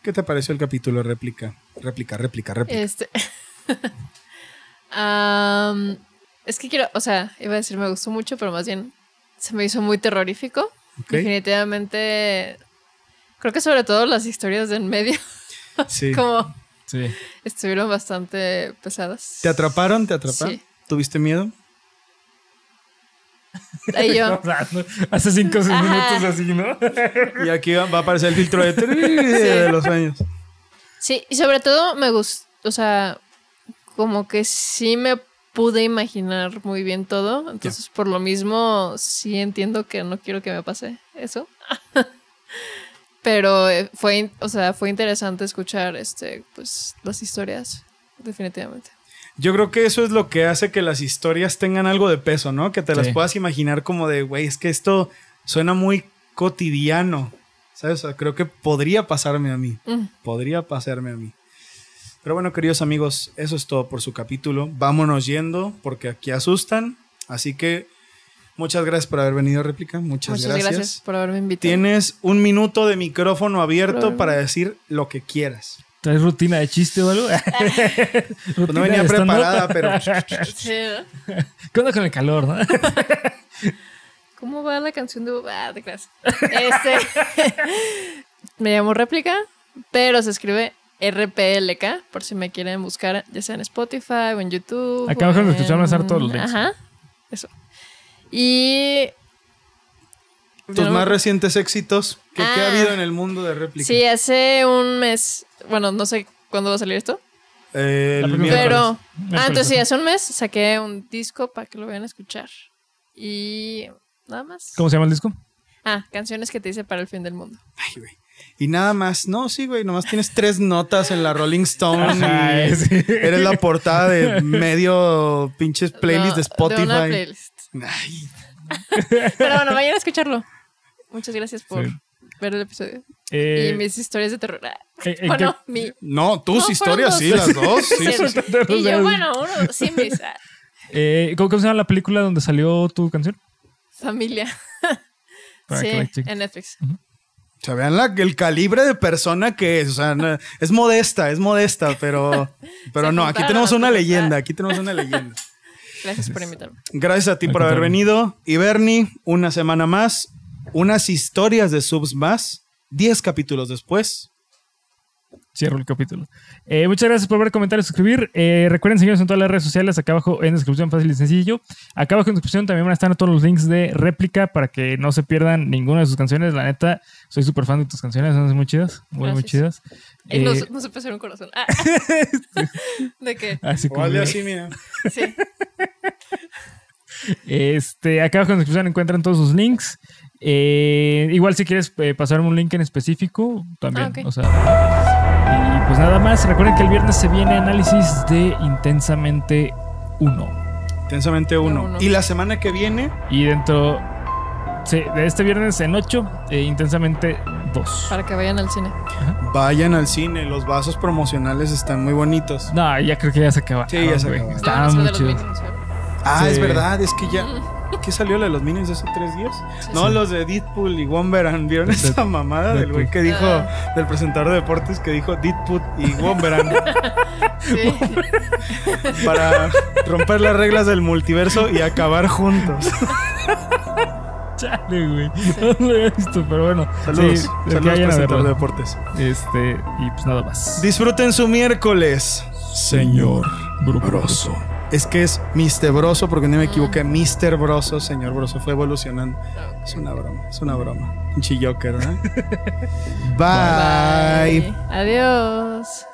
¿qué te pareció el capítulo réplica? Réplica, réplica, réplica. Este... es que quiero, o sea, iba a decir me gustó mucho, pero más bien se me hizo muy terrorífico. Definitivamente, creo que sobre todo las historias de en medio. sí. Como estuvieron bastante pesadas. ¿Te atraparon? ¿Te atraparon? ¿Tuviste miedo? Hace yo. Hace cinco minutos así, ¿no? y aquí va, a aparecer el filtro de, los sueños Sí, y sobre todo me gusta, o sea, como que sí me pude imaginar muy bien todo, entonces por lo mismo sí entiendo que no quiero que me pase eso. Pero eh, fue, o sea, fue interesante escuchar este pues las historias definitivamente. Yo creo que eso es lo que hace que las historias tengan algo de peso, ¿no? Que te las puedas imaginar como de, güey, es que esto suena muy cotidiano. ¿Sabes? creo que podría pasarme a mí. Mm. Podría pasarme a mí. Pero bueno, queridos amigos, eso es todo por su capítulo. Vámonos yendo porque aquí asustan. Así que muchas gracias por haber venido, réplica. Muchas, muchas gracias. gracias por haberme invitado. Tienes un minuto de micrófono abierto para decir lo que quieras. ¿Traes rutina de chiste o algo? Pues no venía preparada, pero. ¿Qué onda con el calor, no? ¿Cómo va la canción de. Ah, de clase. Este. me llamo réplica, pero se escribe RPLK, por si me quieren buscar, ya sea en Spotify o en YouTube. Acá abajo en... escucharon hacer todos los links. Ajá. Eso. Y. Tus más recientes éxitos. ¿Qué, ha ah. habido en el mundo de réplica? Sí, hace un mes. Bueno, no sé cuándo va a salir esto. Eh, el pero. Ah, entonces sí, hace un mes saqué un disco para que lo vayan a escuchar. Y. Nada más. ¿Cómo se llama el disco? Ah, canciones que te hice para el fin del mundo. Ay, güey. Y nada más. No, sí, güey. Nomás tienes tres notas en la Rolling Stone. Eres la portada de medio pinches playlist de Spotify. Pero bueno, vayan a escucharlo. Muchas gracias por el episodio. Eh, y mis historias de terror. Ah, eh, eh, bueno, mi, no, tus historias, sí, las dos. Sí, y yo, bueno, uno, sí, mis. Ah. ¿Cómo se llama la película donde salió tu canción? Familia. Ah, sí, en Netflix. O sea, vean el calibre de persona que es. O sea, es modesta, es modesta, pero, pero no, aquí tenemos una leyenda, aquí tenemos una leyenda. Gracias por invitarme. Gracias a ti por haber venido. Y Bernie, una semana más unas historias de subs más, 10 capítulos después. Cierro el capítulo. Eh, muchas gracias por ver, comentar y suscribir. Eh, recuerden seguirnos en todas las redes sociales. Acá abajo en descripción, fácil y sencillo. Acá abajo en descripción también van a estar todos los links de réplica para que no se pierdan ninguna de sus canciones. La neta, soy súper fan de tus canciones. Son muy chidas. Muy, muy chidas. Eh, eh corazón. Ah. ¿De qué? Así ah, como. así, mira. Este, acá abajo en la descripción encuentran todos sus links. Eh, igual si quieres eh, pasarme un link en específico, también. Ah, y pues nada más, recuerden que el viernes se viene análisis de Intensamente 1. Intensamente 1. Y la semana que viene... Y dentro... de este viernes en 8, eh, Intensamente 2. Para que vayan al cine. Vayan al cine, los vasos promocionales están muy bonitos. No, ya creo que ya se acaba. Sí, ya ah, se Están muy Ah, es verdad, es que ya... Mm. ¿Qué salió de los Minions hace tres días? no, los de Deadpool y Womberan. ¿Vieron esa mamada del güey que dijo, del presentador de deportes que dijo Deadpool y Womberan? Para romper las reglas del multiverso y acabar juntos. Chale, güey. No lo había visto, pero bueno. Saludos. Saludos, presentador de deportes. Este, y pues nada más. Disfruten su miércoles, señor brubroso. Es que es Mr. Broso, porque no me equivoqué. Mr. Broso, señor Broso, fue evolucionando. Es una broma, es una broma. Un chilloker, ¿no? Bye. Adiós.